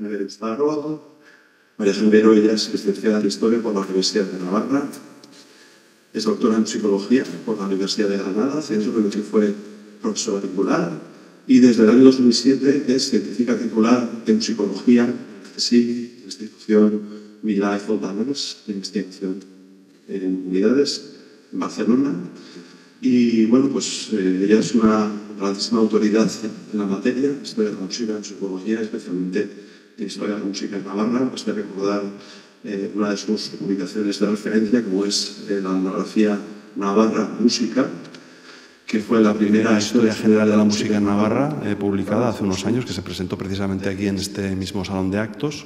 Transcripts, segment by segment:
María ella es licenciada en Historia por la Universidad de Navarra, es doctora en Psicología por la Universidad de Granada, centro en que fue profesora titular, y desde el año 2007 es científica titular en Psicología, sí, institución Vila Eiffel de investigación en unidades, en Barcelona. Y bueno, pues eh, ella es una grandísima autoridad en la materia, historia de la psicología, especialmente de historia de la música en Navarra, hasta pues recordar eh, una de sus publicaciones de referencia, como es eh, la monografía Navarra Música, que fue la primera historia general de la música en Navarra, eh, publicada hace unos años, que se presentó precisamente aquí en este mismo salón de actos.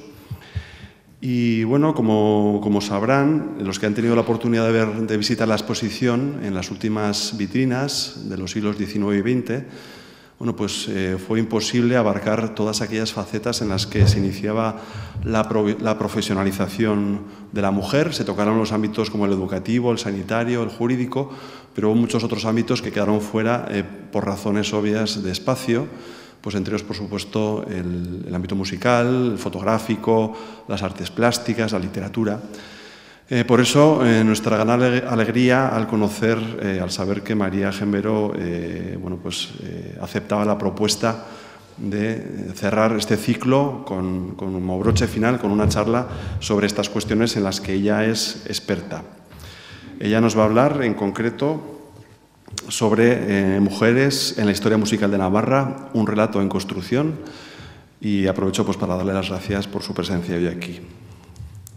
Y bueno, como, como sabrán, los que han tenido la oportunidad de, de visitar la exposición en las últimas vitrinas de los siglos XIX y XX, bueno, pues eh, fue imposible abarcar todas aquellas facetas en las que se iniciaba la, profesionalización de la mujer. Se tocaron los ámbitos como el educativo, el sanitario, el jurídico, pero hubo muchos otros ámbitos que quedaron fuera eh, por razones obvias de espacio pues entre ellos, por supuesto, el, ámbito musical, el fotográfico, las artes plásticas, la literatura. Eh, por eso, eh, nuestra gran alegría al conocer, eh, al saber que María Gembero pues, aceptaba la propuesta de cerrar este ciclo con, un broche final, con una charla sobre estas cuestiones en las que ella es experta. Ella nos va a hablar en concreto sobre mujeres en la historia musical de Navarra, un relato en construcción, y aprovecho pues, para darle las gracias por su presencia hoy aquí.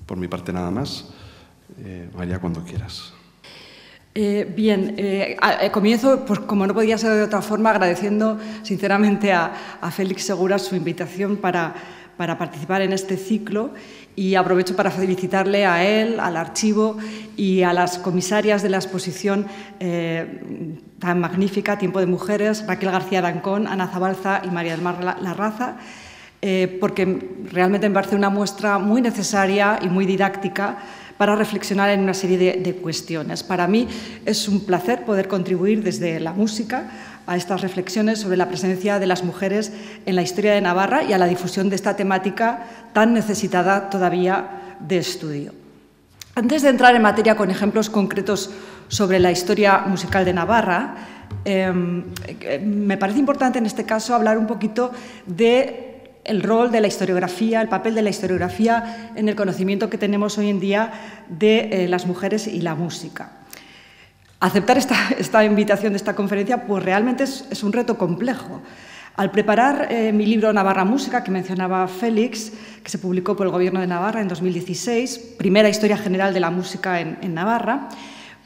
Por mi parte nada más. María, eh, cuando quieras. Eh, bien, eh, comienzo, como no podía ser de otra forma, agradeciendo sinceramente a, Félix Segura su invitación para, participar en este ciclo y aprovecho para felicitarle a él, al archivo y a las comisarias de la exposición tan magnífica, Tiempo de Mujeres, Raquel García Dancón, Ana Zabalza y María del Mar Larraza, porque realmente me parece una muestra muy necesaria y muy didáctica para reflexionar en una serie de, cuestiones. Para mí es un placer poder contribuir desde la música a estas reflexiones sobre la presencia de las mujeres en la historia de Navarra y a la difusión de esta temática tan necesitada todavía de estudio. Antes de entrar en materia con ejemplos concretos sobre la historia musical de Navarra, em, eh, me parece importante en este caso hablar un poquito de el rol de la historiografía, el papel de la historiografía en el conocimiento que tenemos hoy en día de eh, las mujeres y la música. Aceptar esta, invitación de esta conferencia pues realmente es, un reto complejo. Al preparar eh, mi libro Navarra Música, que mencionaba Félix, que se publicó por el Gobierno de Navarra en 2016, primera historia general de la música en, Navarra,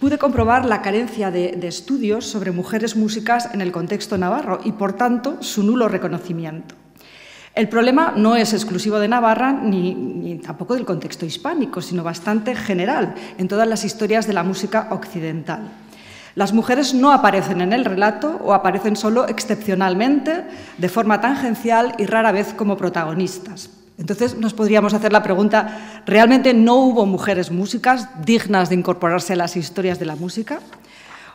pude comprobar la carencia de, estudios sobre mujeres músicas en el contexto navarro y, por tanto, su nulo reconocimiento. El problema no es exclusivo de Navarra ni, tampoco del contexto hispánico, sino bastante general en todas las historias de la música occidental. Las mujeres no aparecen en el relato o aparecen solo excepcionalmente, de forma tangencial y rara vez como protagonistas. Entonces nos podríamos hacer la pregunta, ¿realmente no hubo mujeres músicas dignas de incorporarse a las historias de la música?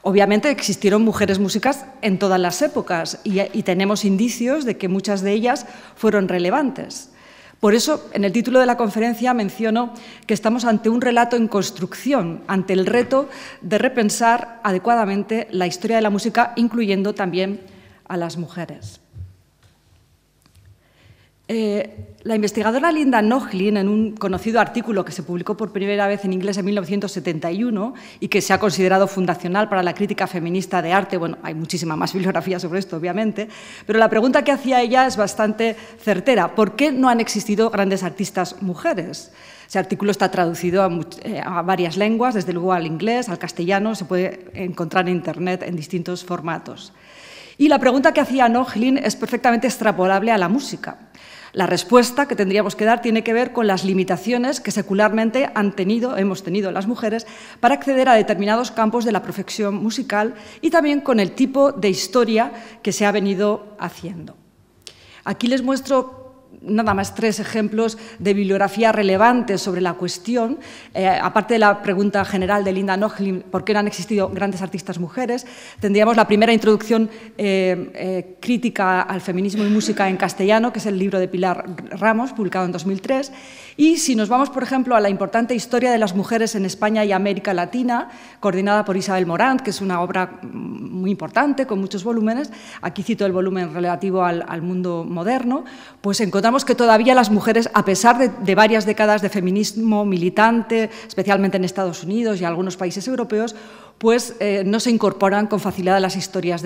Obviamente existieron mujeres músicas en todas las épocas y, tenemos indicios de que muchas de ellas fueron relevantes. Por eso, en el título de la conferencia menciono que estamos ante un relato en construcción, ante el reto de repensar adecuadamente la historia de la música, incluyendo también a las mujeres. Eh, la investigadora Linda Nochlin, en un conocido artículo que se publicó por primera vez en inglés en 1971 y que se ha considerado fundacional para la crítica feminista de arte, bueno, hay muchísima más bibliografía sobre esto, obviamente, pero la pregunta que hacía ella es bastante certera. ¿Por qué no han existido grandes artistas mujeres? Ese artículo está traducido a, eh, a, varias lenguas, desde luego al inglés, al castellano, se puede encontrar en Internet en distintos formatos. Y la pregunta que hacía Nochlin es perfectamente extrapolable a la música. La respuesta que tendríamos que dar tiene que ver con las limitaciones que secularmente han tenido, hemos tenido las mujeres para acceder a determinados campos de la profesión musical y también con el tipo de historia que se ha venido haciendo. Aquí les muestro nada más tres ejemplos de bibliografía relevante sobre la cuestión, eh, aparte de la pregunta general de Linda Nochlin, ¿por qué no han existido grandes artistas mujeres? Tendríamos la primera introducción eh, eh, crítica al feminismo y música en castellano, que es el libro de Pilar Ramos, publicado en 2003. Y si nos vamos, por ejemplo, a la importante historia de las mujeres en España y América Latina, coordinada por Isabel Morant, que es una obra muy importante, con muchos volúmenes, aquí cito el volumen relativo al, al mundo moderno, pues encontramos que todavía las mujeres, a pesar de, varias décadas de feminismo militante, especialmente en Estados Unidos y algunos países europeos, pues eh, no se incorporan con facilidad a las historias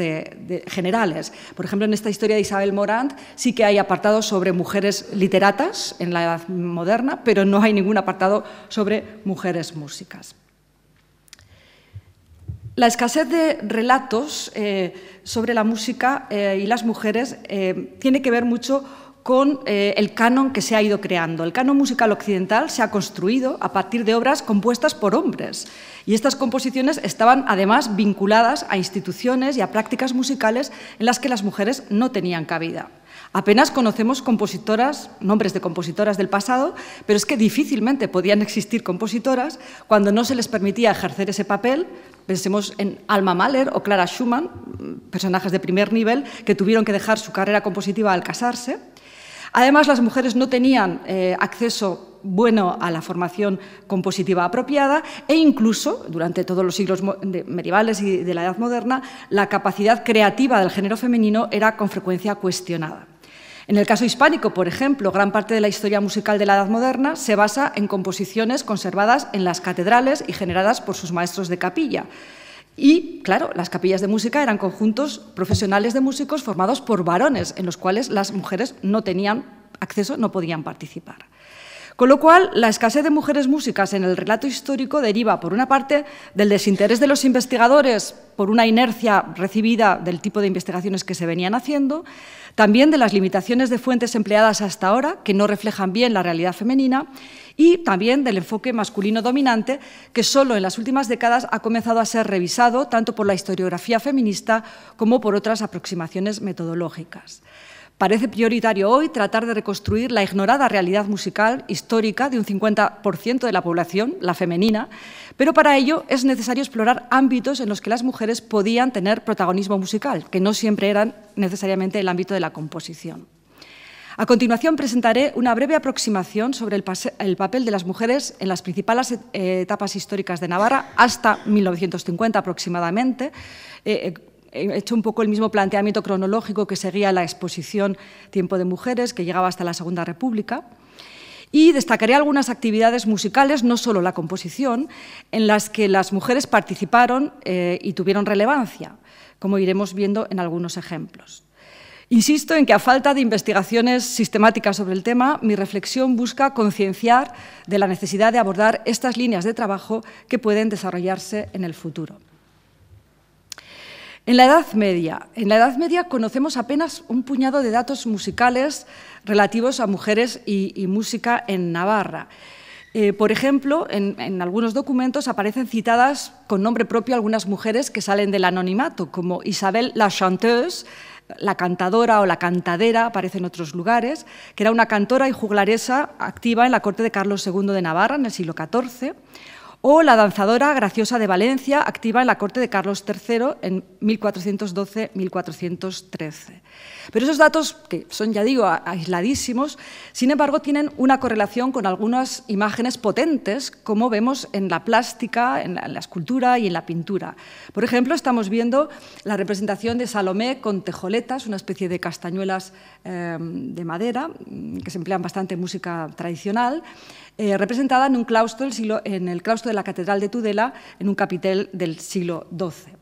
generales. Por ejemplo, en esta historia de Isabel Morant sí que hay apartados sobre mujeres literatas en la edad moderna, pero no hay ningún apartado sobre mujeres músicas. La escasez de relatos eh, sobre la música eh, y las mujeres tiene que ver mucho con eh, el canon que se ha ido creando. El canon musical occidental se ha construido a partir de obras compuestas por hombres y estas composiciones estaban además vinculadas a instituciones y a prácticas musicales en las que las mujeres no tenían cabida. Apenas conocemos compositoras, nombres de compositoras del pasado, pero es que difícilmente podían existir compositoras cuando no se les permitía ejercer ese papel Pensemos en Alma Mahler o Clara Schumann, personajes de primer nivel que tuvieron que dejar su carrera compositiva al casarse. Además, las mujeres no tenían eh, acceso bueno a la formación compositiva apropiada e incluso, durante todos los siglos medievales y de la Edad Moderna, la capacidad creativa del género femenino era con frecuencia cuestionada. En el caso hispánico, por ejemplo, gran parte de la historia musical de la Edad Moderna se basa en composiciones conservadas en las catedrales y generadas por sus maestros de capilla. Y, claro, las capillas de música eran conjuntos profesionales de músicos formados por varones, en los cuales las mujeres no tenían acceso, no podían participar. Con lo cual, la escasez de mujeres músicas en el relato histórico deriva, por una parte, del desinterés de los investigadores por una inercia recibida del tipo de investigaciones que se venían haciendo, también de las limitaciones de fuentes empleadas hasta ahora, que no reflejan bien la realidad femenina, y también del enfoque masculino dominante, que solo en las últimas décadas ha comenzado a ser revisado tanto por la historiografía feminista como por otras aproximaciones metodológicas. Parece prioritario hoy tratar de reconstruir la ignorada realidad musical histórica de un 50% de la población, la femenina, pero para ello es necesario explorar ámbitos en los que las mujeres podían tener protagonismo musical, que no siempre eran necesariamente el ámbito de la composición. A continuación presentaré una breve aproximación sobre el, papel de las mujeres en las principales eh, etapas históricas de Navarra hasta 1950 aproximadamente, eh, eh, eh, he hecho un poco el mismo planteamiento cronológico que seguía la exposición Tiempo de Mujeres, que llegaba hasta la Segunda República. Y destacaré algunas actividades musicales, no solo la composición, en las que las mujeres participaron eh, y tuvieron relevancia, como iremos viendo en algunos ejemplos. Insisto en que a falta de investigaciones sistemáticas sobre el tema, mi reflexión busca concienciar de la necesidad de abordar estas líneas de trabajo que pueden desarrollarse en el futuro. En la Edad Media, en la Edad Media conocemos apenas un puñado de datos musicales relativos a mujeres y, música en Navarra. Eh, por ejemplo, en, en, algunos documentos aparecen citadas con nombre propio algunas mujeres que salen del anonimato, como Isabel la Chanteuse, la cantadora o la cantadera, aparece en otros lugares, que era una cantora y juglaresa activa en la corte de Carlos II de Navarra en el siglo XIV o la danzadora graciosa de Valencia, activa en la corte de Carlos III en 1412-1413. Pero esos datos, que son, ya digo, aisladísimos, sin embargo, tienen una correlación con algunas imágenes potentes, como vemos en la plástica, en la, escultura y en la pintura. Por ejemplo, estamos viendo la representación de Salomé con tejoletas, una especie de castañuelas eh, de madera, que se emplean bastante en música tradicional, eh, representada en, un claustro en el claustro de la Catedral de Tudela, en un capitel del siglo XII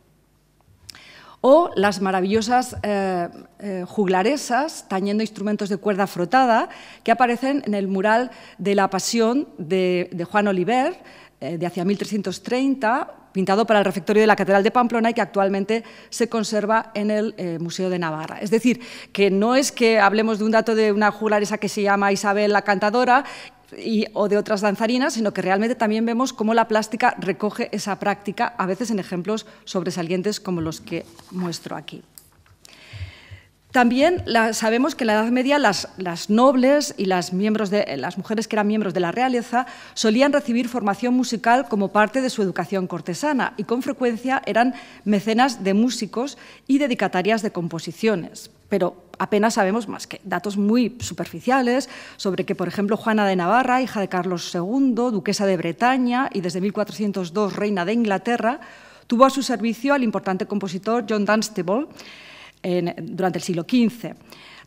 o las maravillosas eh, eh, juglaresas tañendo instrumentos de cuerda frotada que aparecen en el mural de la Pasión de, Juan Oliver de hacia 1330, pintado para el refectorio de la Catedral de Pamplona y que actualmente se conserva en el Museo de Navarra. Es decir, que no es que hablemos de un dato de una juglaresa que se llama Isabel la Cantadora o de otras danzarinas, sino que realmente también vemos cómo la plástica recoge esa práctica, a veces en ejemplos sobresalientes como los que muestro aquí. También sabemos que en la Edad Media las, nobles y las mujeres que eran miembros de la realeza solían recibir formación musical como parte de su educación cortesana y con frecuencia eran mecenas de músicos y dedicatarias de composiciones pero apenas sabemos más que datos muy superficiales sobre que, por ejemplo, Juana de Navarra, hija de Carlos II, duquesa de Bretaña y desde 1402 reina de Inglaterra, tuvo a su servicio al importante compositor John Dunstable durante el siglo XV.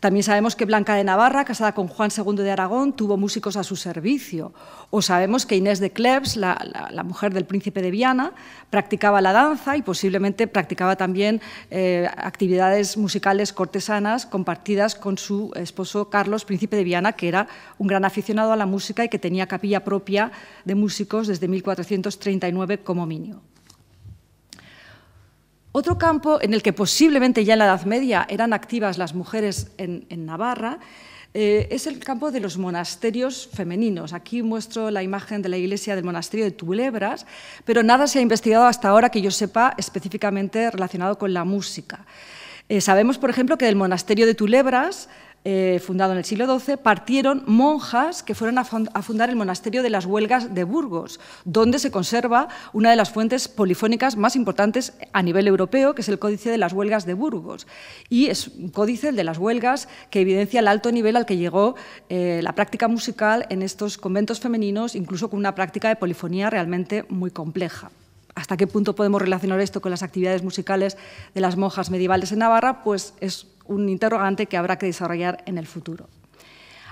También sabemos que Blanca de Navarra, casada con Juan II de Aragón, tuvo músicos a su servicio. O sabemos que Inés de Cleves, la, mujer del príncipe de Viana, practicaba la danza y posiblemente practicaba también eh, actividades musicales cortesanas compartidas con su esposo Carlos, príncipe de Viana, que era un gran aficionado a la música y que tenía capilla propia de músicos desde 1439 como minio. Otro campo en el que posiblemente ya en la Edad Media eran activas las mujeres en, Navarra eh, es el campo de los monasterios femeninos. Aquí muestro la imagen de la iglesia del monasterio de Tulebras, pero nada se ha investigado hasta ahora que yo sepa específicamente relacionado con la música. Eh, sabemos, por ejemplo, que del monasterio de Tulebras eh, fundado en el siglo XII, partieron monjas que fueron a, fundar el monasterio de las Huelgas de Burgos, donde se conserva una de las fuentes polifónicas más importantes a nivel europeo, que es el Códice de las Huelgas de Burgos. Y es un códice, de las Huelgas, que evidencia el alto nivel al que llegó eh, la práctica musical en estos conventos femeninos, incluso con una práctica de polifonía realmente muy compleja hasta qué punto podemos relacionar esto con las actividades musicales de las monjas medievales en Navarra, pues es un interrogante que habrá que desarrollar en el futuro.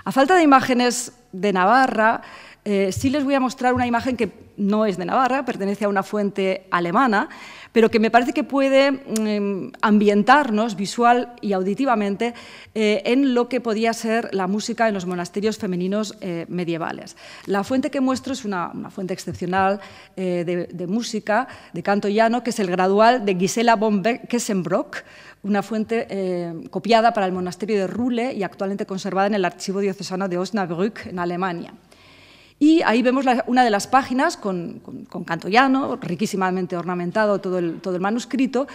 A falta de imágenes de Navarra, eh, sí les voy a mostrar una imagen que no es de Navarra, pertenece a una fuente alemana, pero que me parece que puede mm, ambientarnos visual y auditivamente eh, en lo que podía ser la música en los monasterios femeninos eh, medievales. La fuente que muestro es una, fuente excepcional eh, de, música, de canto llano, que es el gradual de Gisela von Kessenbrock, una fuente copiada para el monasterio de Rule y actualmente conservada en el Archivo Diocesano de Osnabrück, en Alemania. Y ahí vemos una de las páginas con, con, riquísimamente ornamentado todo el, todo el manuscrito.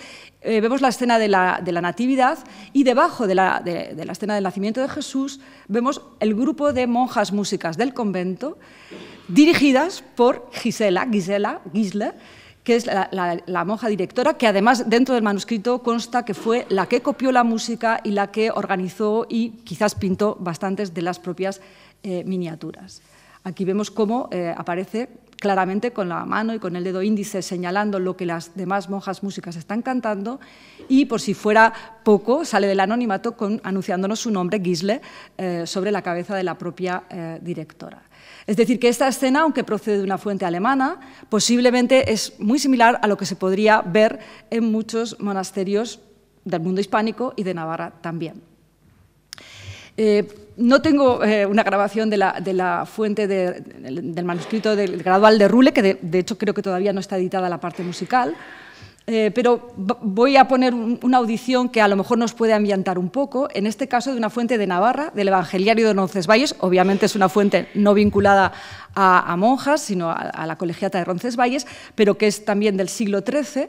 Eh, vemos la escena de la, Natividad y debajo de la, escena del nacimiento de Jesús vemos el grupo de monjas músicas del convento dirigidas por Gisela, Gisela, que es la, monja directora, que además dentro del manuscrito consta que fue la que copió la música y la que organizó y quizás pintó bastantes de las propias eh, miniaturas. Aquí vemos cómo eh, aparece claramente con la mano y con el dedo índice señalando lo que las demás monjas músicas están cantando y por si fuera poco sale del anonimato con, anunciándonos su nombre, Gisle, eh, sobre la cabeza de la propia eh, directora. Es decir, que esta escena, aunque procede de una fuente alemana, posiblemente es muy similar a lo que se podría ver en muchos monasterios del mundo hispánico y de Navarra también. Eh, no tengo eh, una grabación de la, fuente del, manuscrito del gradual de Rule, que de, hecho creo que todavía no está editada la parte musical, eh, pero voy a poner una audición que a lo mejor nos puede ambientar un poco, en este caso de una fuente de Navarra, del Evangeliario de Roncesvalles, obviamente es una fuente no vinculada a, monjas, sino a, la colegiata de Roncesvalles, pero que es también del siglo XIII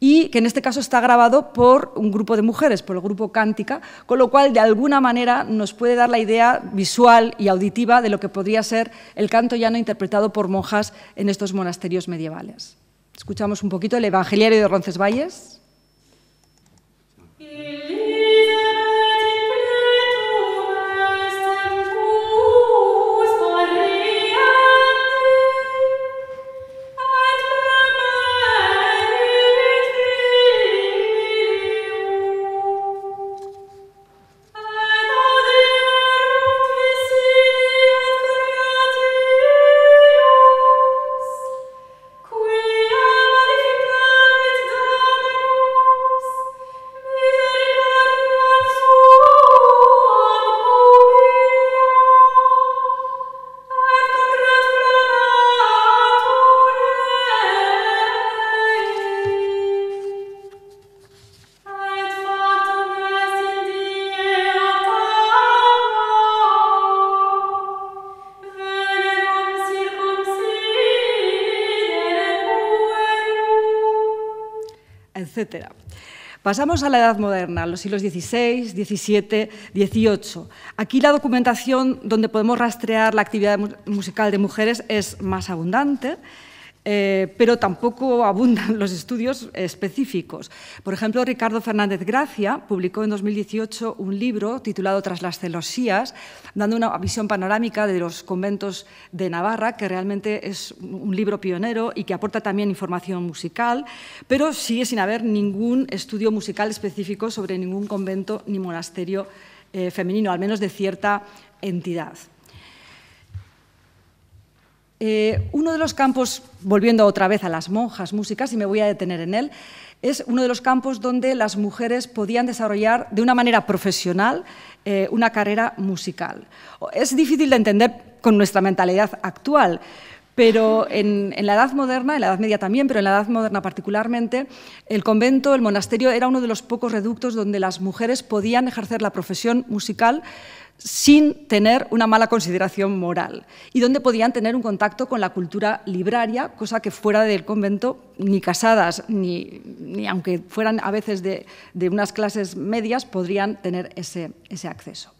y que en este caso está grabado por un grupo de mujeres, por el grupo Cántica, con lo cual de alguna manera nos puede dar la idea visual y auditiva de lo que podría ser el canto llano interpretado por monjas en estos monasterios medievales. Escuchamos un poquito el Evangeliario de Roncesvalles. Pasamos a la Edad Moderna, los siglos XVI, XVII, XVIII. Aquí la documentación donde podemos rastrear la actividad musical de mujeres es más abundante. Eh, pero tampoco abundan los estudios específicos. Por ejemplo, Ricardo Fernández Gracia publicó en 2018 un libro titulado Tras las celosías, dando una visión panorámica de los conventos de Navarra, que realmente es un libro pionero y que aporta también información musical, pero sigue sin haber ningún estudio musical específico sobre ningún convento ni monasterio eh, femenino, al menos de cierta entidad. Eh, uno de los campos, volviendo otra vez a las monjas músicas, y me voy a detener en él, es uno de los campos donde las mujeres podían desarrollar de una manera profesional eh, una carrera musical. Es difícil de entender con nuestra mentalidad actual, pero en, la Edad Moderna, en la Edad Media también, pero en la Edad Moderna particularmente, el convento, el monasterio, era uno de los pocos reductos donde las mujeres podían ejercer la profesión musical sin tener una mala consideración moral y donde podían tener un contacto con la cultura libraria, cosa que fuera del convento, ni casadas, ni, aunque fueran a veces de, unas clases medias, podrían tener ese, ese acceso.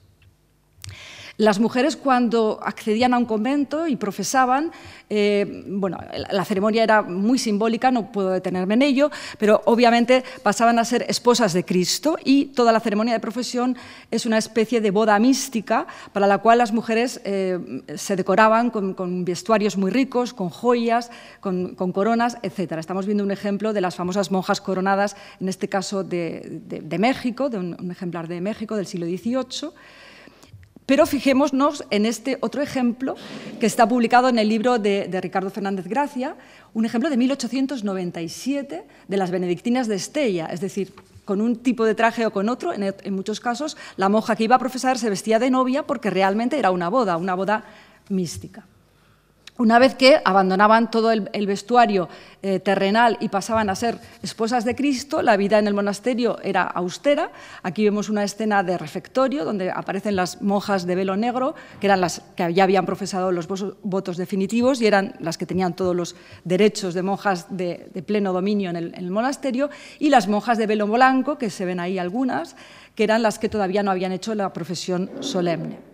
Las mujeres cuando accedían a un convento y profesaban, eh, bueno, la ceremonia era muy simbólica, no puedo detenerme en ello, pero obviamente pasaban a ser esposas de Cristo y toda la ceremonia de profesión es una especie de boda mística para la cual las mujeres eh, se decoraban con, vestuarios muy ricos, con joyas, con, coronas, etc. Estamos viendo un ejemplo de las famosas monjas coronadas, en este caso de, México, de un, un ejemplar de México del siglo XVIII. Pero fijémonos en este otro ejemplo que está publicado en el libro de, Ricardo Fernández Gracia, un ejemplo de 1897 de las benedictinas de Estella, es decir, con un tipo de traje o con otro. En, en, muchos casos, la monja que iba a profesar se vestía de novia porque realmente era una boda, una boda mística. Una vez que abandonaban todo el, vestuario eh, terrenal y pasaban a ser esposas de Cristo, la vida en el monasterio era austera. Aquí vemos una escena de refectorio donde aparecen las monjas de velo negro, que eran las que ya habían profesado los votos definitivos y eran las que tenían todos los derechos de monjas de, pleno dominio en el monasterio, y las monjas de velo blanco, que se ven ahí algunas, que eran las que todavía no habían hecho la profesión solemne.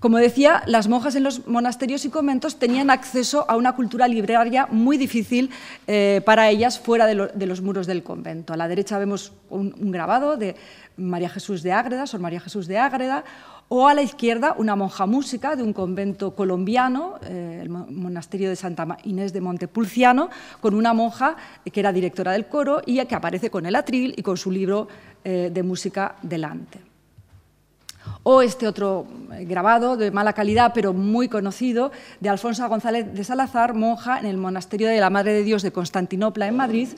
Como decía, las monjas en los monasterios y conventos tenían acceso a una cultura libraria muy difícil eh, para ellas fuera de, los muros del convento. A la derecha vemos un, grabado de María Jesús de Ágreda, Sor María Jesús de Ágreda, o a la izquierda una monja música de un convento colombiano, eh, el monasterio de Santa Inés de Montepulciano, con una monja que era directora del coro y que aparece con el atril y con su libro eh, de música delante o este otro eh, grabado de mala calidad pero muy conocido de Alfonso González de Salazar, monja en el monasterio de la Madre de Dios de Constantinopla en Madrid,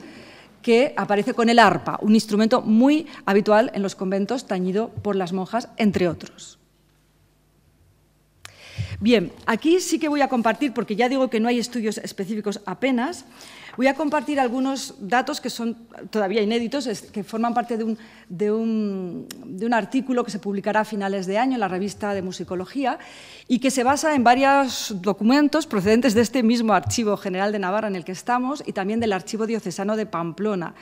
que aparece con el arpa, un instrumento muy habitual en los conventos tañido por las monjas, entre otros. Bien, aquí sí que voy a compartir, porque ya digo que no hay estudios específicos apenas, Voy a compartir algunos datos que son todavía inéditos, que forman parte de un, artículo que se publicará a finales de año en la revista de Musicología y que se basa en varios documentos procedentes de este mismo Archivo General de Navarra en el que estamos y también del Archivo Diocesano de Pamplona.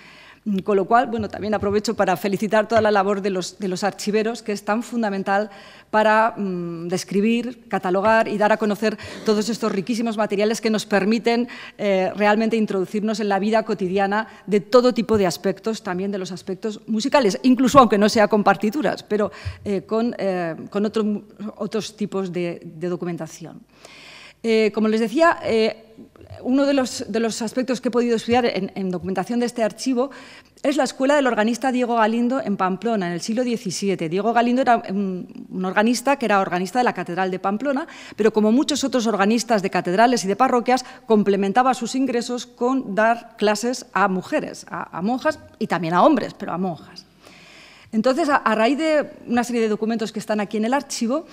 Con lo cual, bueno, también aprovecho para felicitar toda la labor de los, archiveros, que es tan fundamental para mm, describir, catalogar y dar a conocer todos estos riquísimos materiales que nos permiten eh, realmente introducirnos en la vida cotidiana de todo tipo de aspectos, también de los aspectos musicales, incluso aunque no sea con partituras, pero eh, con, eh, otros tipos de documentación. Eh, como les decía, eh, uno de los, aspectos que he podido estudiar en, documentación de este archivo es la escuela del organista Diego Galindo en Pamplona, en el siglo XVII. Diego Galindo era un, organista que era organista de la Catedral de Pamplona, pero como muchos otros organistas de catedrales y de parroquias, complementaba sus ingresos con dar clases a mujeres, a, monjas y también a hombres, pero a monjas. Entonces, a raíz de una serie de documentos que están aquí en el archivo,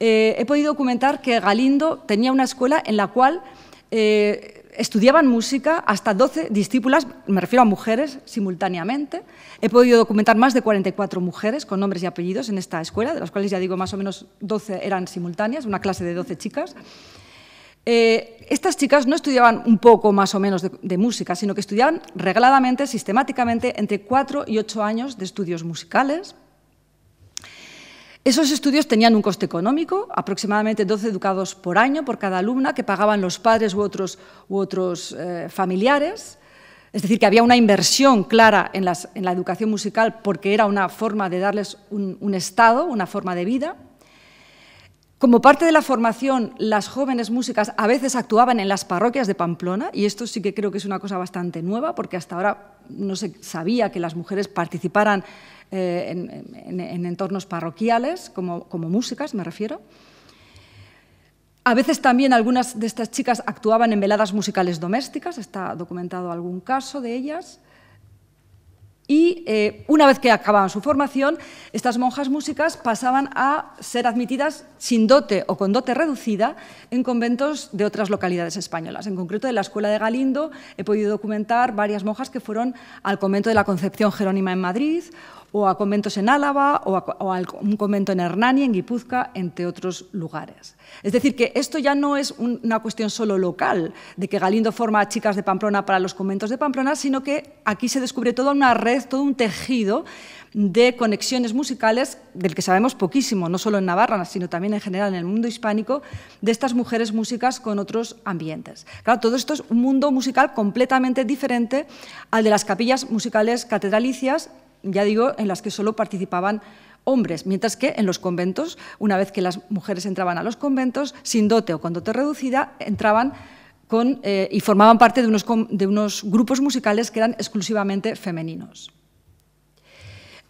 eh, he podido documentar que Galindo tenía una escuela en la cual eh, estudiaban música hasta 12 discípulas, me refiero a mujeres simultáneamente. He podido documentar más de 44 mujeres con nombres y apellidos en esta escuela, de las cuales ya digo más o menos 12 eran simultáneas, una clase de 12 chicas. Eh, estas chicas no estudiaban un poco más o menos de, música, sino que estudiaban regladamente, sistemáticamente, entre 4 y 8 años de estudios musicales. Esos estudios tenían un coste económico, aproximadamente 12 educados por año por cada alumna que pagaban los padres u otros, u otros eh, familiares. Es decir, que había una inversión clara en, las, en, la educación musical porque era una forma de darles un estado, una forma de vida. Como parte de la formación, las jóvenes músicas a veces actuaban en las parroquias de Pamplona, y esto sí que creo que es una cosa bastante nueva, porque hasta ahora no se sabía que las mujeres participaran eh, en, entornos parroquiales, como, músicas me refiero. A veces también algunas de estas chicas actuaban en veladas musicales domésticas, está documentado algún caso de ellas. Y eh, una vez que acababan su formación, estas monjas músicas pasaban a ser admitidas sin dote o con dote reducida en conventos de otras localidades españolas. En concreto, de la Escuela de Galindo he podido documentar varias monjas que fueron al convento de la Concepción Jerónima en Madrid o a conventos en Álava o a, un convento en Hernani, en Guipúzcoa, entre otros lugares. Es decir, que esto ya no es una cuestión solo local, de que Galindo forma a chicas de Pamplona para los conventos de Pamplona, sino que aquí se descubre toda una red, todo un tejido de conexiones musicales del que sabemos poquísimo, no solo en Navarra, sino también en general en el mundo hispánico, de estas mujeres músicas con otros ambientes. Claro, todo esto es un mundo musical completamente diferente al de las capillas musicales catedralicias ya digo, en las que solo participaban hombres, mientras que en los conventos, una vez que las mujeres entraban a los conventos, sin dote o con dote reducida, entraban con, eh, y formaban parte de unos, de unos grupos musicales que eran exclusivamente femeninos.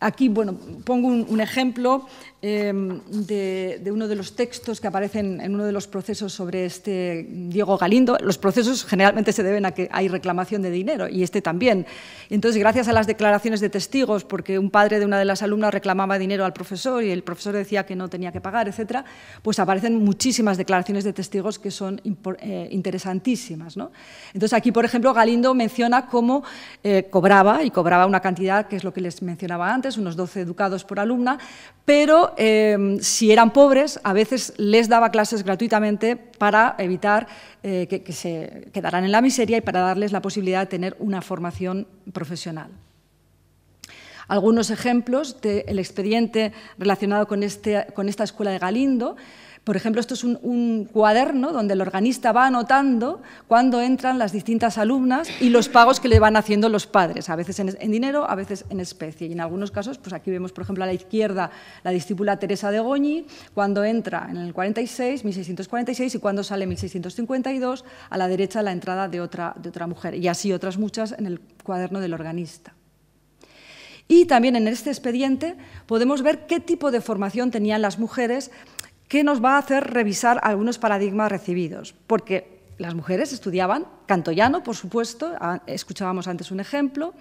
Aquí, bueno, pongo un, ejemplo em, de, uno de los textos que aparecen en uno de los procesos sobre este Diego Galindo. Los procesos generalmente se deben a que hay reclamación de dinero y este también. Entonces, gracias a las declaraciones de testigos, porque un padre de una de las alumnas reclamaba dinero al profesor y el profesor decía que no tenía que pagar, etcétera, pues aparecen muchísimas declaraciones de testigos que son eh, interesantísimas. Entonces, aquí, por ejemplo, Galindo menciona cómo eh, cobraba y cobraba una cantidad que es lo que les mencionaba antes unos 12 educados por alumna, pero em, si eran pobres, a veces les daba clases gratuitamente para evitar eh, que, se quedaran en la miseria y para darles la posibilidad de tener una formación profesional. Algunos ejemplos del expediente relacionado con, este, con esta escuela de Galindo. Por ejemplo, esto es un, cuaderno donde el organista va anotando cuándo entran las distintas alumnas y los pagos que le van haciendo los padres, a veces en, dinero, a veces en especie. Y en algunos casos, pues aquí vemos, por ejemplo, a la izquierda la discípula Teresa de Goñi, cuando entra en el 46, 1646, y cuando sale 1652, a la derecha la entrada de otra mujer. Y así otras muchas en el cuaderno del organista. Y también en este expediente podemos ver qué tipo de formación tenían las mujeres ¿Qué nos va a hacer revisar algunos paradigmas recibidos, porque las mujeres estudiaban canto llano, por supuesto, escuchábamos antes un ejemplo,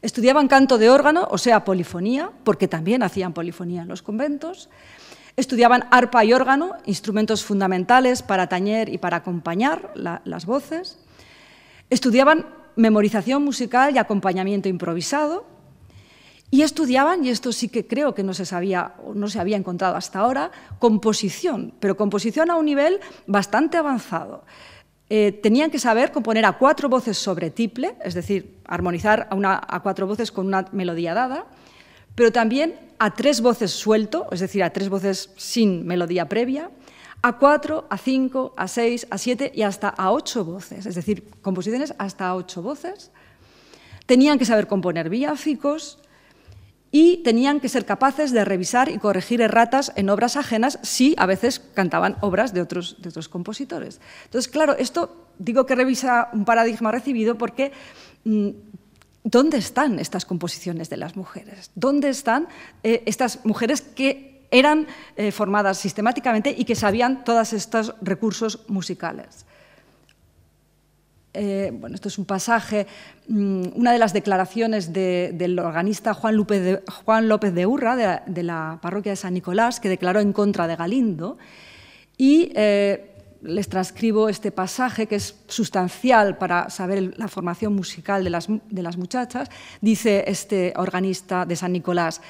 estudiaban canto de órgano, o sea, polifonía, porque también hacían polifonía en los conventos, estudiaban arpa y órgano, instrumentos fundamentales para tañer y para acompañar las voces, estudiaban memorización musical y acompañamiento improvisado, y estudiaban, y esto sí que creo que no se, sabía, no se había encontrado hasta ahora, composición, pero composición a un nivel bastante avanzado. Eh, tenían que saber componer a cuatro voces sobre tiple, es decir, armonizar a, una, a cuatro voces con una melodía dada, pero también a tres voces suelto, es decir, a tres voces sin melodía previa, a cuatro, a cinco, a seis, a siete y hasta a ocho voces, es decir, composiciones hasta ocho voces. Tenían que saber componer ficos, y tenían que ser capaces de revisar y corregir erratas en obras ajenas si a veces cantaban obras de otros, de otros compositores. Entonces, claro, esto digo que revisa un paradigma recibido porque... Mm, ¿Dónde están estas composiciones de las mujeres? ¿Dónde están eh, estas mujeres que eran eh, formadas sistemáticamente y que sabían todos estos recursos musicales. Eh, bueno, esto es un pasaje, mm, una de las declaraciones del organista Juan, López de Urra, de, la parroquia de San Nicolás, que declaró en contra de Galindo, y eh, les transcribo este pasaje que es sustancial para saber la formación musical de las muchachas. Dice este organista de San Nicolás,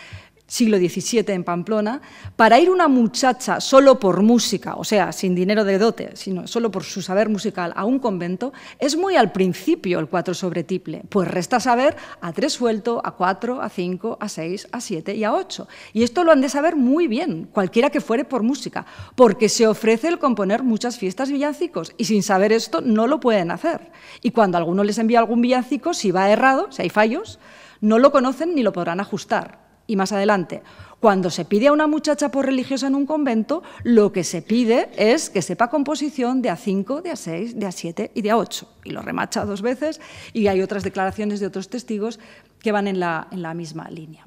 siglo XVII en Pamplona, para ir una muchacha solo por música, o sea, sin dinero de dote, sino solo por su saber musical a un convento, es muy al principio el cuatro sobre tiple, pues resta saber a tres suelto, a cuatro, a cinco, a seis, a siete y a ocho. Y esto lo han de saber muy bien, cualquiera que fuere por música, porque se ofrece el componer muchas fiestas villancicos y sin saber esto no lo pueden hacer. Y cuando alguno les envía algún villancico, si va errado, si hay fallos, no lo conocen ni lo podrán ajustar. Y más adelante, cuando se pide a una muchacha por religiosa en un convento, lo que se pide es que sepa composición de A5, de A6, de A7 y de A8. Y lo remacha dos veces y hay otras declaraciones de otros testigos que van en la, misma línea.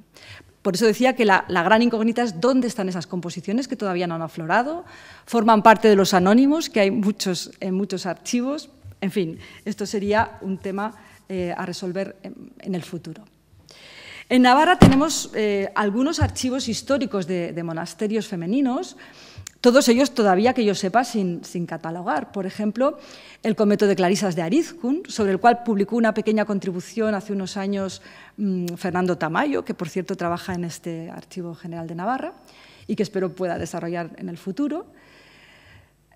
Por eso decía que la, gran incógnita es dónde están esas composiciones que todavía no han aflorado, forman parte de los anónimos, que hay muchos, en muchos archivos. En fin, esto sería un tema eh, a resolver en el futuro. En Navarra tenemos eh, algunos archivos históricos de, monasterios femeninos, todos ellos todavía que yo sepa sin, catalogar. Por ejemplo, el convento de Clarisas de Arizcun, sobre el cual publicó una pequeña contribución hace unos años mm, Fernando Tamayo, que por cierto trabaja en este Archivo General de Navarra y que espero pueda desarrollar en el futuro.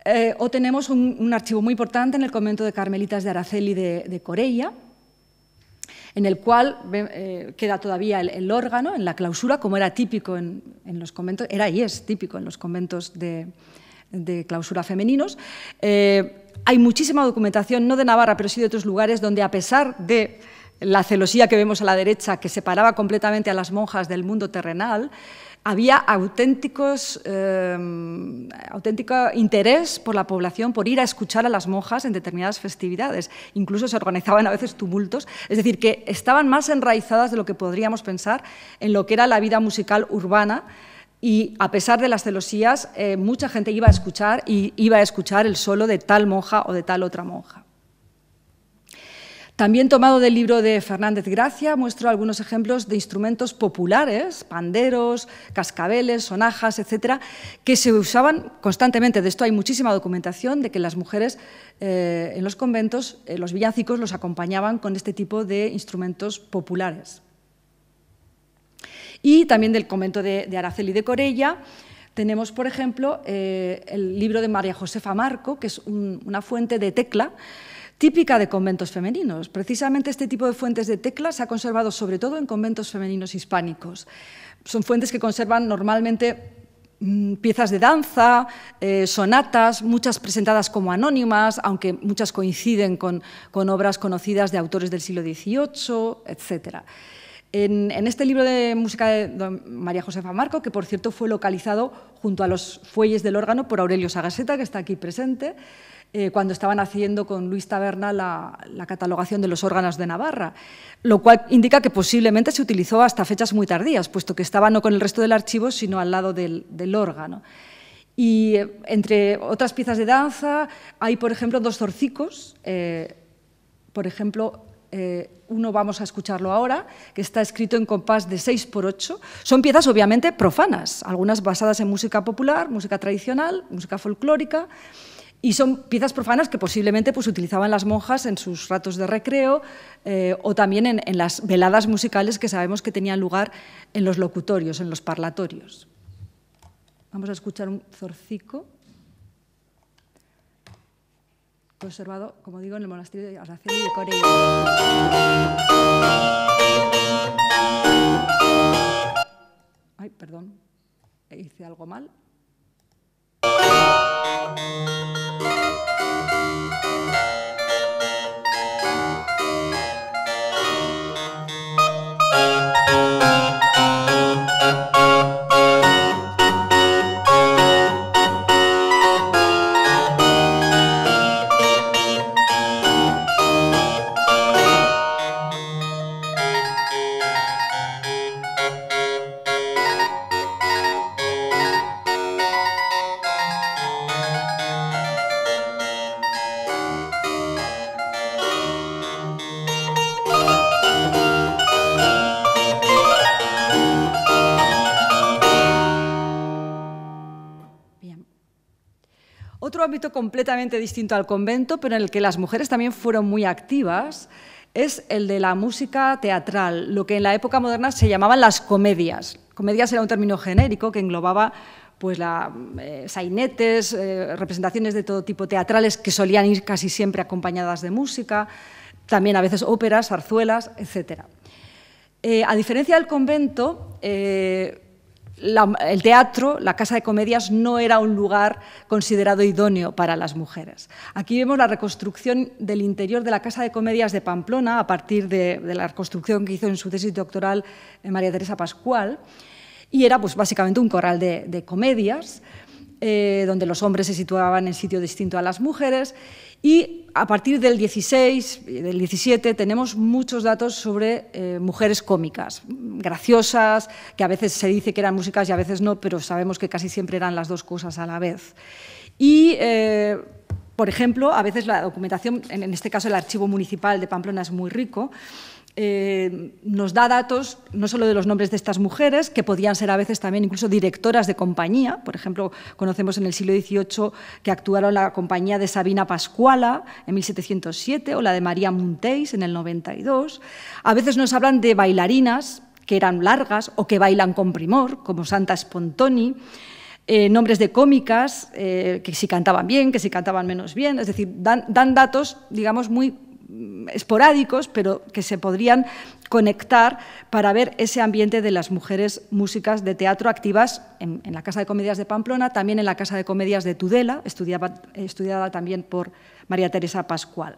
Eh, o tenemos un, archivo muy importante en el convento de Carmelitas de Araceli de, de Corella, en el cual eh, queda todavía el, órgano en la clausura, como era típico en, los conventos, era y es típico en los conventos de, clausura femeninos. Eh, hay muchísima documentación, no de Navarra, pero sí de otros lugares, donde a pesar de la celosía que vemos a la derecha, que separaba completamente a las monjas del mundo terrenal, había auténticos, eh, auténtico interés por la población por ir a escuchar a las monjas en determinadas festividades. Incluso se organizaban a veces tumultos, es decir, que estaban más enraizadas de lo que podríamos pensar en lo que era la vida musical urbana. Y a pesar de las celosías, eh, mucha gente iba a escuchar y iba a escuchar el solo de tal monja o de tal otra monja. También tomado del libro de Fernández Gracia, muestro algunos ejemplos de instrumentos populares, panderos, cascabeles, sonajas, etcétera, que se usaban constantemente. De esto hay muchísima documentación de que las mujeres eh, en los conventos, eh, los villancicos los acompañaban con este tipo de instrumentos populares. Y también del convento de, Araceli de Corella, tenemos, por ejemplo, eh, el libro de María Josefa Marco, que es una fuente de tecla típica de conventos femeninos. Precisamente este tipo de fuentes de tecla se ha conservado sobre todo en conventos femeninos hispánicos. Son fuentes que conservan normalmente mm, piezas de danza, eh, sonatas, muchas presentadas como anónimas, aunque muchas coinciden con, obras conocidas de autores del siglo XVIII, etc. En, este libro de música de María Josefa Marco, que por cierto fue localizado junto a los fuelles del órgano por Aurelio Sagaseta, que está aquí presente, eh, cuando estaban haciendo con Luis Taberna la, catalogación de los órganos de Navarra, lo cual indica que posiblemente se utilizó hasta fechas muy tardías, puesto que estaba no con el resto del archivo, sino al lado del, órgano. Y eh, entre otras piezas de danza hay, por ejemplo, dos zorcicos. Eh, por ejemplo, uno vamos a escucharlo ahora, que está escrito en compás de 6 por 8. Son piezas obviamente profanas, algunas basadas en música popular, música tradicional, música folclórica. Y son piezas profanas que posiblemente pues, utilizaban las monjas en sus ratos de recreo eh, o también en, las veladas musicales que sabemos que tenían lugar en los locutorios, en los parlatorios. Vamos a escuchar un zorcico conservado, como digo, en el monasterio de Araceli de Corea. Ay, perdón, hice algo mal. completamente distinto al convento, pero en el que las mujeres también fueron muy activas, es el de la música teatral, lo que en la época moderna se llamaban las comedias. Comedias era un término genérico que englobaba pues la, eh, sainetes, eh, representaciones de todo tipo teatrales que solían ir casi siempre acompañadas de música, también a veces óperas, zarzuelas, etcétera. Eh, a diferencia del convento, el teatro, la casa de comedias, no era un lugar considerado idóneo para las mujeres. Aquí vemos la reconstrucción del interior de la casa de comedias de Pamplona a partir de, la reconstrucción que hizo en su tesis doctoral eh, María Teresa Pascual. Y era pues, básicamente un corral de, comedias, eh, donde los hombres se situaban en sitio distinto a las mujeres. Y a partir del 16, del 17, tenemos muchos datos sobre eh, mujeres cómicas, graciosas, que a veces se dice que eran músicas y a veces no, pero sabemos que casi siempre eran las dos cosas a la vez. Y. Eh, por ejemplo, a veces la documentación, en este caso el archivo municipal de Pamplona es muy rico, eh, nos da datos no solo de los nombres de estas mujeres, que podían ser a veces también incluso directoras de compañía. Por ejemplo, conocemos en el siglo XVIII que actuaron la compañía de Sabina Pascuala en 1707 o la de María Montéis en el 92. A veces nos hablan de bailarinas que eran largas o que bailan con primor, como Santa Spontoni. Eh, nombres de cómicas, eh, que si cantaban bien, que si cantaban menos bien, es decir, dan, dan datos, digamos, muy Mm, esporádicos, pero que se podrían conectar para ver ese ambiente de las mujeres músicas de teatro activas en, la Casa de Comedias de Pamplona, también en la Casa de Comedias de Tudela, estudiada también por María Teresa Pascual.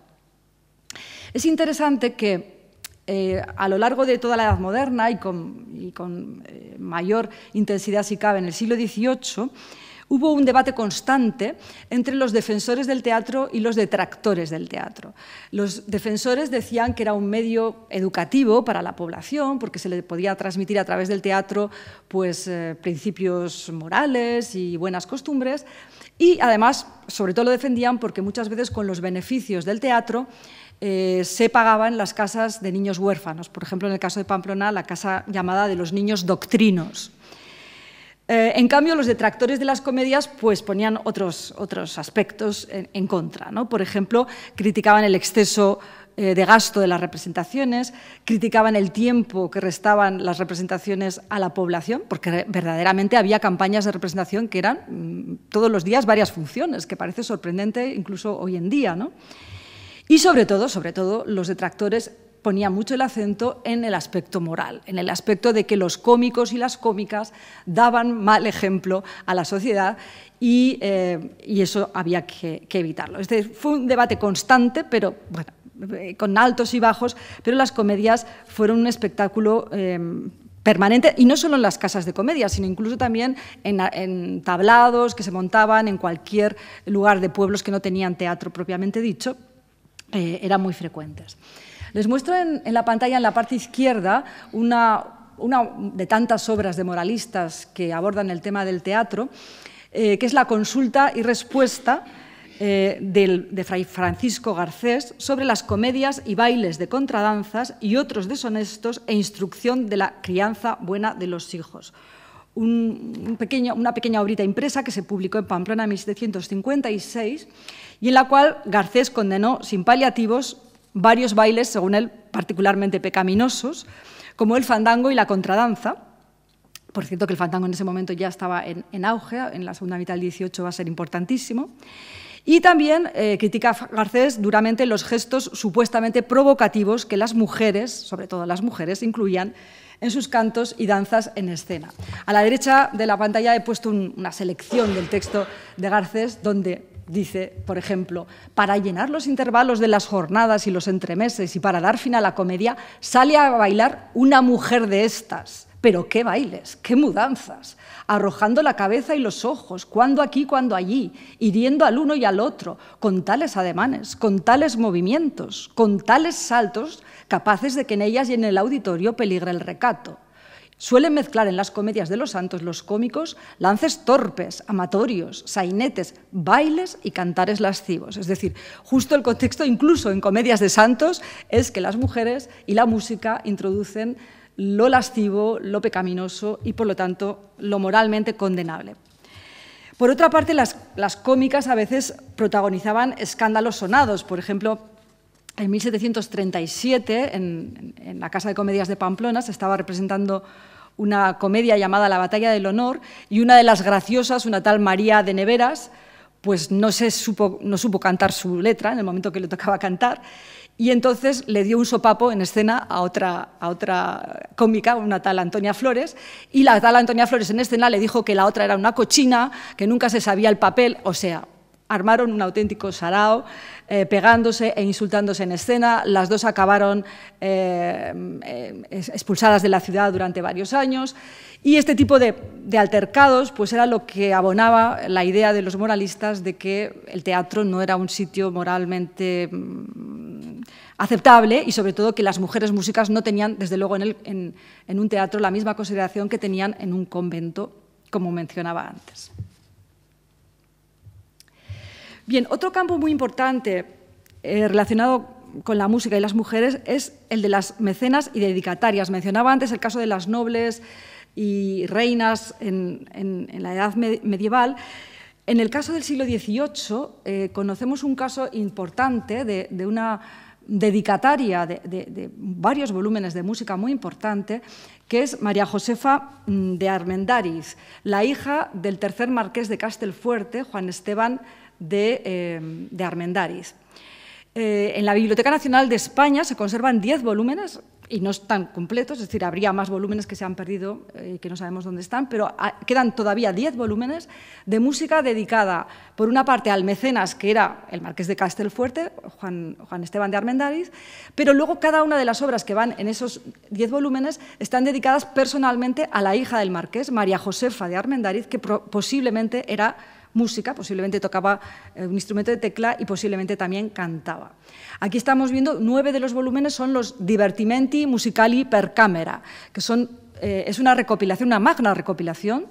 Es interesante que eh, a lo largo de toda la Edad Moderna y con, eh, mayor intensidad si cabe en el siglo XVIII, hubo un debate constante entre los defensores del teatro y los detractores del teatro. Los defensores decían que era un medio educativo para la población, porque se le podía transmitir a través del teatro pues, eh, principios morales y buenas costumbres, y además, sobre todo lo defendían porque muchas veces con los beneficios del teatro eh, se pagaban las casas de niños huérfanos. Por ejemplo, en el caso de Pamplona, la casa llamada de los niños doctrinos. Eh, en cambio, los detractores de las comedias pues, ponían otros, otros aspectos en, contra. Por ejemplo, criticaban el exceso eh, de gasto de las representaciones, criticaban el tiempo que restaban las representaciones a la población, porque verdaderamente había campañas de representación que eran mm, todos los días varias funciones, que parece sorprendente incluso hoy en día. Y sobre todo, sobre todo, los detractores ponía mucho el acento en el aspecto moral, en el aspecto de que los cómicos y las cómicas daban mal ejemplo a la sociedad y, eh, eso había que, evitarlo. Este fue un debate constante, pero eh, con altos y bajos, pero las comedias fueron un espectáculo em, permanente, y no solo en las casas de comedia, sino incluso también en, en, tablados que se montaban en cualquier lugar de pueblos que no tenían teatro propiamente dicho, eh, eran muy frecuentes. Les muestro en, la pantalla, en la parte izquierda, una, de tantas obras de moralistas que abordan el tema del teatro, eh, que es la consulta y respuesta eh, de Fray Francisco Garcés sobre las comedias y bailes de contradanzas y otros deshonestos e instrucción de la crianza buena de los hijos. una pequeña obrita impresa que se publicó en Pamplona en 1756 y en la cual Garcés condenó sin paliativos varios bailes, según él, particularmente pecaminosos, como el fandango y la contradanza. Por cierto, que el fandango en ese momento ya estaba en, auge, en la segunda mitad del 18 va a ser importantísimo. Y también eh, critica Garcés duramente los gestos supuestamente provocativos que las mujeres, sobre todo las mujeres, incluían en sus cantos y danzas en escena. A la derecha de la pantalla he puesto una selección del texto de Garcés donde dice, por ejemplo, para llenar los intervalos de las jornadas y los entremeses y para dar fin a la comedia, sale a bailar una mujer de estas. Pero qué bailes, qué mudanzas, arrojando la cabeza y los ojos, cuando aquí, cuando allí, hiriendo al uno y al otro, con tales ademanes, con tales movimientos, con tales saltos, capaces de que en ellas y en el auditorio peligre el recato. Suelen mezclar en las comedias de los santos los cómicos lances torpes, amatorios, sainetes, bailes y cantares lascivos. Es decir, justo el contexto, incluso en comedias de santos, es que las mujeres y la música introducen lo lascivo, lo pecaminoso y, por lo tanto, lo moralmente condenable. Por otra parte, las, cómicas a veces protagonizaban escándalos sonados. Por ejemplo, en 1737, en, en, la Casa de Comedias de Pamplona, se estaba representando una comedia llamada La batalla del honor, y una de las graciosas, una tal María de Neveras, pues no, se supo, no supo cantar su letra en el momento que le tocaba cantar, y entonces le dio un sopapo en escena a otra, a otra cómica, una tal Antonia Flores, y la tal Antonia Flores en escena le dijo que la otra era una cochina, que nunca se sabía el papel, o sea, armaron un auténtico sarao, eh, pegándose e insultándose en escena. Las dos acabaron eh, eh, expulsadas de la ciudad durante varios años. Y este tipo de, altercados pues era lo que abonaba la idea de los moralistas de que el teatro no era un sitio moralmente mm, aceptable y sobre todo que las mujeres músicas no tenían, desde luego, en un teatro la misma consideración que tenían en un convento, como mencionaba antes. Bien, otro campo muy importante eh, relacionado con la música y las mujeres es el de las mecenas y dedicatarias. Mencionaba antes el caso de las nobles y reinas en, la Edad Medieval. En el caso del siglo XVIII eh, conocemos un caso importante de, una dedicataria de, varios volúmenes de música muy importante, que es María Josefa mm, de Armendáriz, la hija del tercer marqués de Castelfuerte, Juan Esteban de, eh, eh, en la Biblioteca Nacional de España se conservan diez volúmenes y no están completos, es decir, habría más volúmenes que se han perdido eh, y que no sabemos dónde están, pero ah, quedan todavía diez volúmenes de música dedicada, por una parte, al mecenas, que era el marqués de Castelfuerte, Juan, Juan Esteban de Armendáriz, pero luego cada una de las obras que van en esos diez volúmenes están dedicadas personalmente a la hija del marqués, María Josefa de Armendáriz, que posiblemente era música, posiblemente tocaba eh, un instrumento de tecla y posiblemente también cantaba. Aquí estamos viendo nueve de los volúmenes son los Divertimenti Musicali per Camera, que son, eh, es una recopilación, una magna recopilación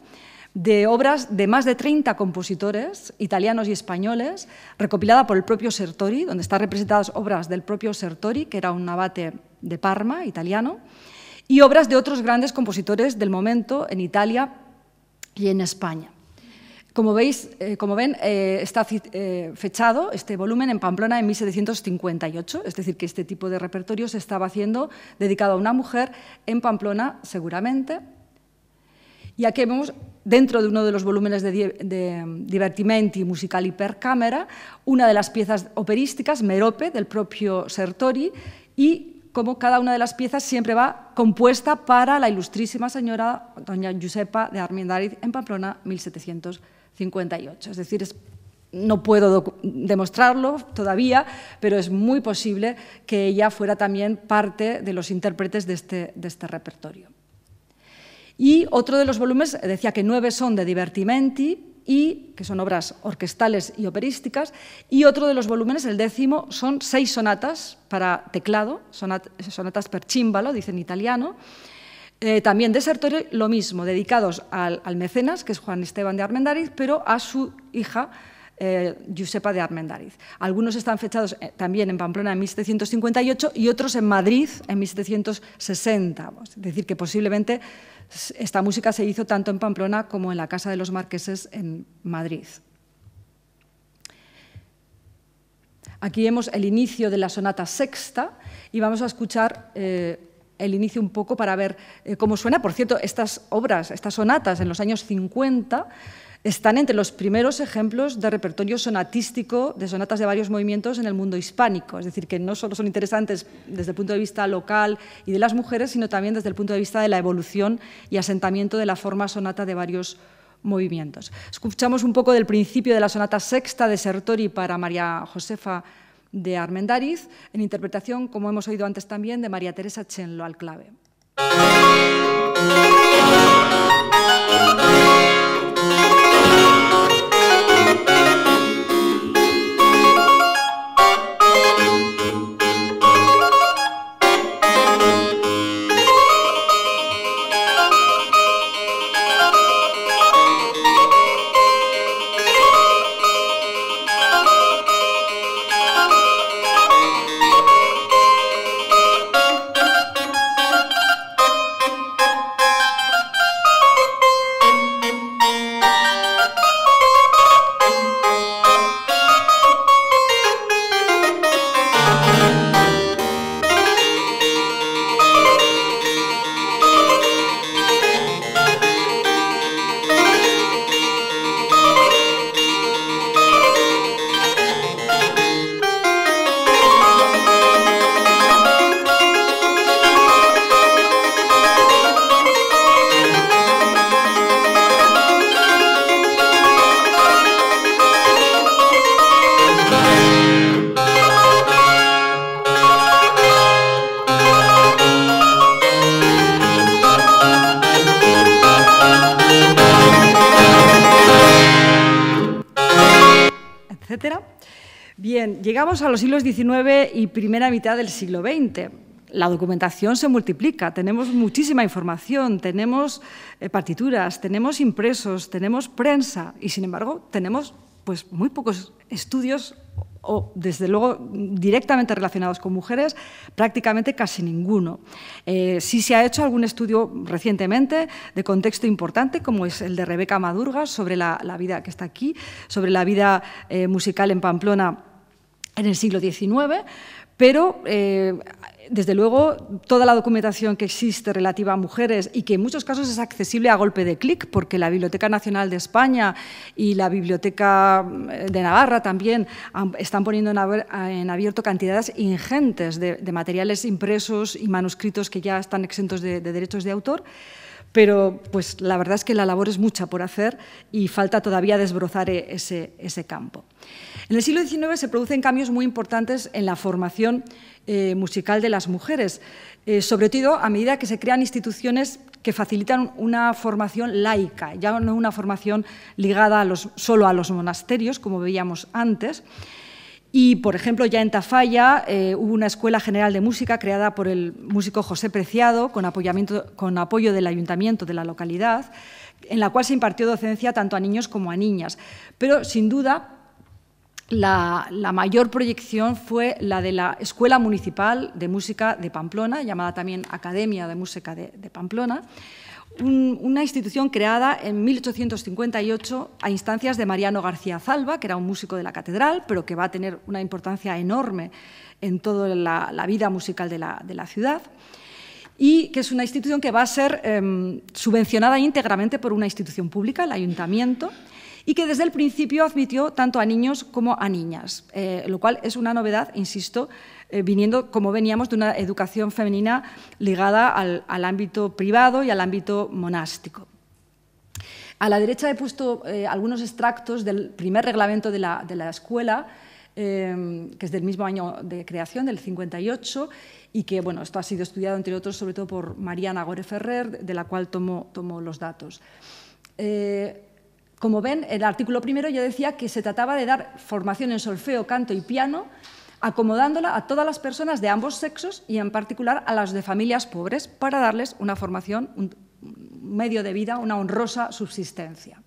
de obras de más de 30 compositores italianos y españoles, recopilada por el propio Sertori, donde están representadas obras del propio Sertori, que era un abate de Parma, italiano, y obras de otros grandes compositores del momento en Italia y en España. Como, veis, eh, como ven, eh, está eh, fechado este volumen en Pamplona en 1758, es decir, que este tipo de repertorio se estaba haciendo dedicado a una mujer en Pamplona, seguramente. Y aquí vemos, dentro de uno de los volúmenes de, mm, Divertimenti Musicali per Camera, una de las piezas operísticas, Merope, del propio Sertori, y como cada una de las piezas siempre va compuesta para la ilustrísima señora doña Giuseppa de Armendariz en Pamplona, 1758. 58. Es decir, no puedo demostrarlo todavía, pero es muy posible que ella fuera también parte de los intérpretes este, de este, repertorio. Y otro de los volúmenes, decía que nueve son de Divertimenti, y, que son obras orquestales y operísticas, y otro de los volúmenes, el décimo, son seis sonatas para teclado, sonatas per chimbalo, dicen en italiano, eh, también de lo mismo, dedicados al, mecenas, que es Juan Esteban de Armendáriz, pero a su hija, eh, Giuseppa de Armendáriz. Algunos están fechados eh, también en Pamplona en 1758 y otros en Madrid en 1760. Es decir, que posiblemente esta música se hizo tanto en Pamplona como en la Casa de los Marqueses en Madrid. Aquí vemos el inicio de la sonata sexta y vamos a escuchar eh, el inicio un poco para ver eh, cómo suena. Por cierto, estas obras, estas sonatas en los años 50 están entre los primeros ejemplos de repertorio sonatístico de sonatas de varios movimientos en el mundo hispánico. Es decir, que no solo son interesantes desde el punto de vista local y de las mujeres, sino también desde el punto de vista de la evolución y asentamiento de la forma sonata de varios movimientos. Escuchamos un poco del principio de la sonata sexta de Sertori para María Josefa de Armendariz, en interpretación, como hemos oído antes también, de María Teresa Chenlo al clave. los y primera mitad del siglo XX. La documentación se multiplica, tenemos muchísima información, tenemos eh, partituras, tenemos impresos, tenemos prensa y, sin embargo, tenemos pues, muy pocos estudios o desde luego directamente relacionados con mujeres, prácticamente casi ninguno. Eh, sí se ha hecho algún estudio recientemente de contexto importante, como es el de Rebeca Madurga, sobre la, vida que está aquí, sobre la vida eh, musical en Pamplona en el siglo XIX, pero eh, desde luego toda la documentación que existe relativa a mujeres y que en muchos casos es accesible a golpe de clic, porque la Biblioteca Nacional de España y la Biblioteca eh, de Navarra también están poniendo en abierto cantidades ingentes de, materiales impresos y manuscritos que ya están exentos de, derechos de autor pero pues la verdad es que la labor es mucha por hacer y falta todavía desbrozar e, ese campo. En el siglo XIX se producen cambios muy importantes en la formación eh, musical de las mujeres, eh, sobre todo a medida que se crean instituciones que facilitan una formación laica, ya no una formación ligada solo a los monasterios, como veíamos antes. Y, por ejemplo, ya en Tafalla eh, hubo una escuela general de música creada por el músico José Preciado, con apoyo del ayuntamiento de la localidad, en la cual se impartió docencia tanto a niños como a niñas. Pero, sin duda, la, mayor proyección fue la de la Escuela Municipal de Música de Pamplona, llamada también Academia de Música de, Pamplona, una institución creada en 1858 a instancias de Mariano García Zalba, que era un músico de la catedral, pero que va a tener una importancia enorme en toda la, vida musical de la, ciudad y que es una institución que va a ser em, subvencionada íntegramente por una institución pública, el ayuntamiento, y que desde el principio admitió tanto a niños como a niñas, eh, lo cual es una novedad, insisto, eh, viniendo como veníamos de una educación femenina ligada al, ámbito privado y al ámbito monástico. A la derecha he puesto eh, algunos extractos del primer reglamento de la, de la escuela, que es del mismo año de creación, del 58, y que bueno, esto ha sido estudiado, entre otros, sobre todo por Mariana Gore Ferrer, de la cual tomo, tomo los datos. Como ven, el artículo primero yo decía que se trataba de dar formación en solfeo, canto y piano, acomodándola a todas las personas de ambos sexos y en particular a las de familias pobres para darles una formación, un medio de vida, una honrosa subsistencia.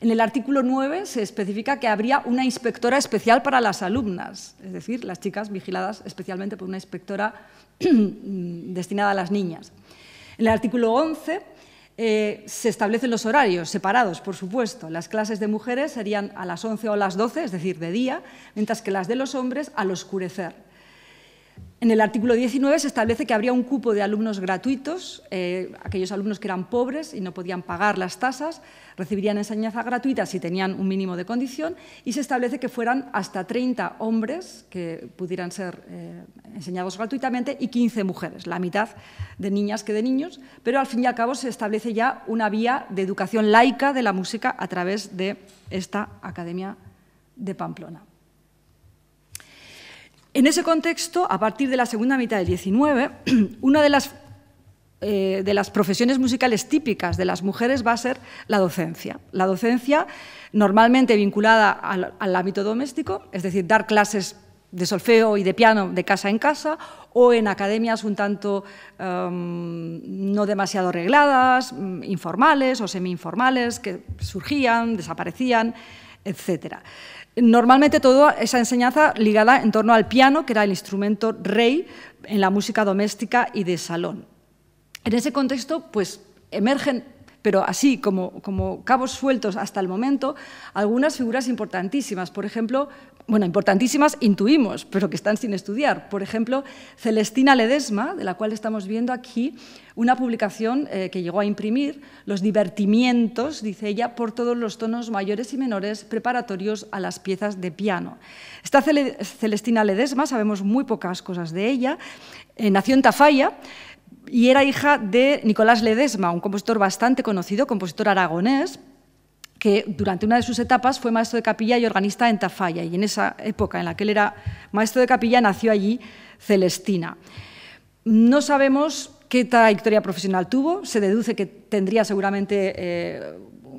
En el artículo 9 se especifica que habría una inspectora especial para las alumnas, es decir, las chicas vigiladas especialmente por una inspectora destinada a las niñas. En el artículo 11 eh, se establecen los horarios separados, por supuesto. Las clases de mujeres serían a las 11 o a las 12, es decir, de día, mientras que las de los hombres al oscurecer. En el artículo 19 se establece que habría un cupo de alumnos gratuitos, eh, aquellos alumnos que eran pobres y no podían pagar las tasas, recibirían enseñanza gratuita si tenían un mínimo de condición, y se establece que fueran hasta 30 hombres que pudieran ser eh, enseñados gratuitamente y 15 mujeres, la mitad de niñas que de niños, pero al fin y al cabo se establece ya una vía de educación laica de la música a través de esta Academia de Pamplona. En ese contexto, a partir de la segunda mitad del 19, una de las, eh, de las profesiones musicales típicas de las mujeres va a ser la docencia. La docencia normalmente vinculada al, ámbito doméstico, es decir, dar clases de solfeo y de piano de casa en casa o en academias un tanto em, no demasiado regladas, mm, informales o semi-informales, que surgían, desaparecían, etc. Normalmente toda esa enseñanza ligada en torno al piano, que era el instrumento rey en la música doméstica y de salón. En ese contexto, pues emergen, pero así como, como cabos sueltos hasta el momento, algunas figuras importantísimas. Por ejemplo, bueno, importantísimas intuimos, pero que están sin estudiar. Por ejemplo, Celestina Ledesma, de la cual estamos viendo aquí una publicación eh, que llegó a imprimir, Los divertimientos, dice ella, por todos los tonos mayores y menores preparatorios a las piezas de piano. Esta Celestina Ledesma, sabemos muy pocas cosas de ella, eh, nació en Tafalla, y era hija de Nicolás Ledesma, un compositor bastante conocido, compositor aragonés, que durante una de sus etapas fue maestro de capilla y organista en Tafalla, y en esa época en la que él era maestro de capilla nació allí Celestina. No sabemos qué trayectoria profesional tuvo, se deduce que tendría seguramente eh,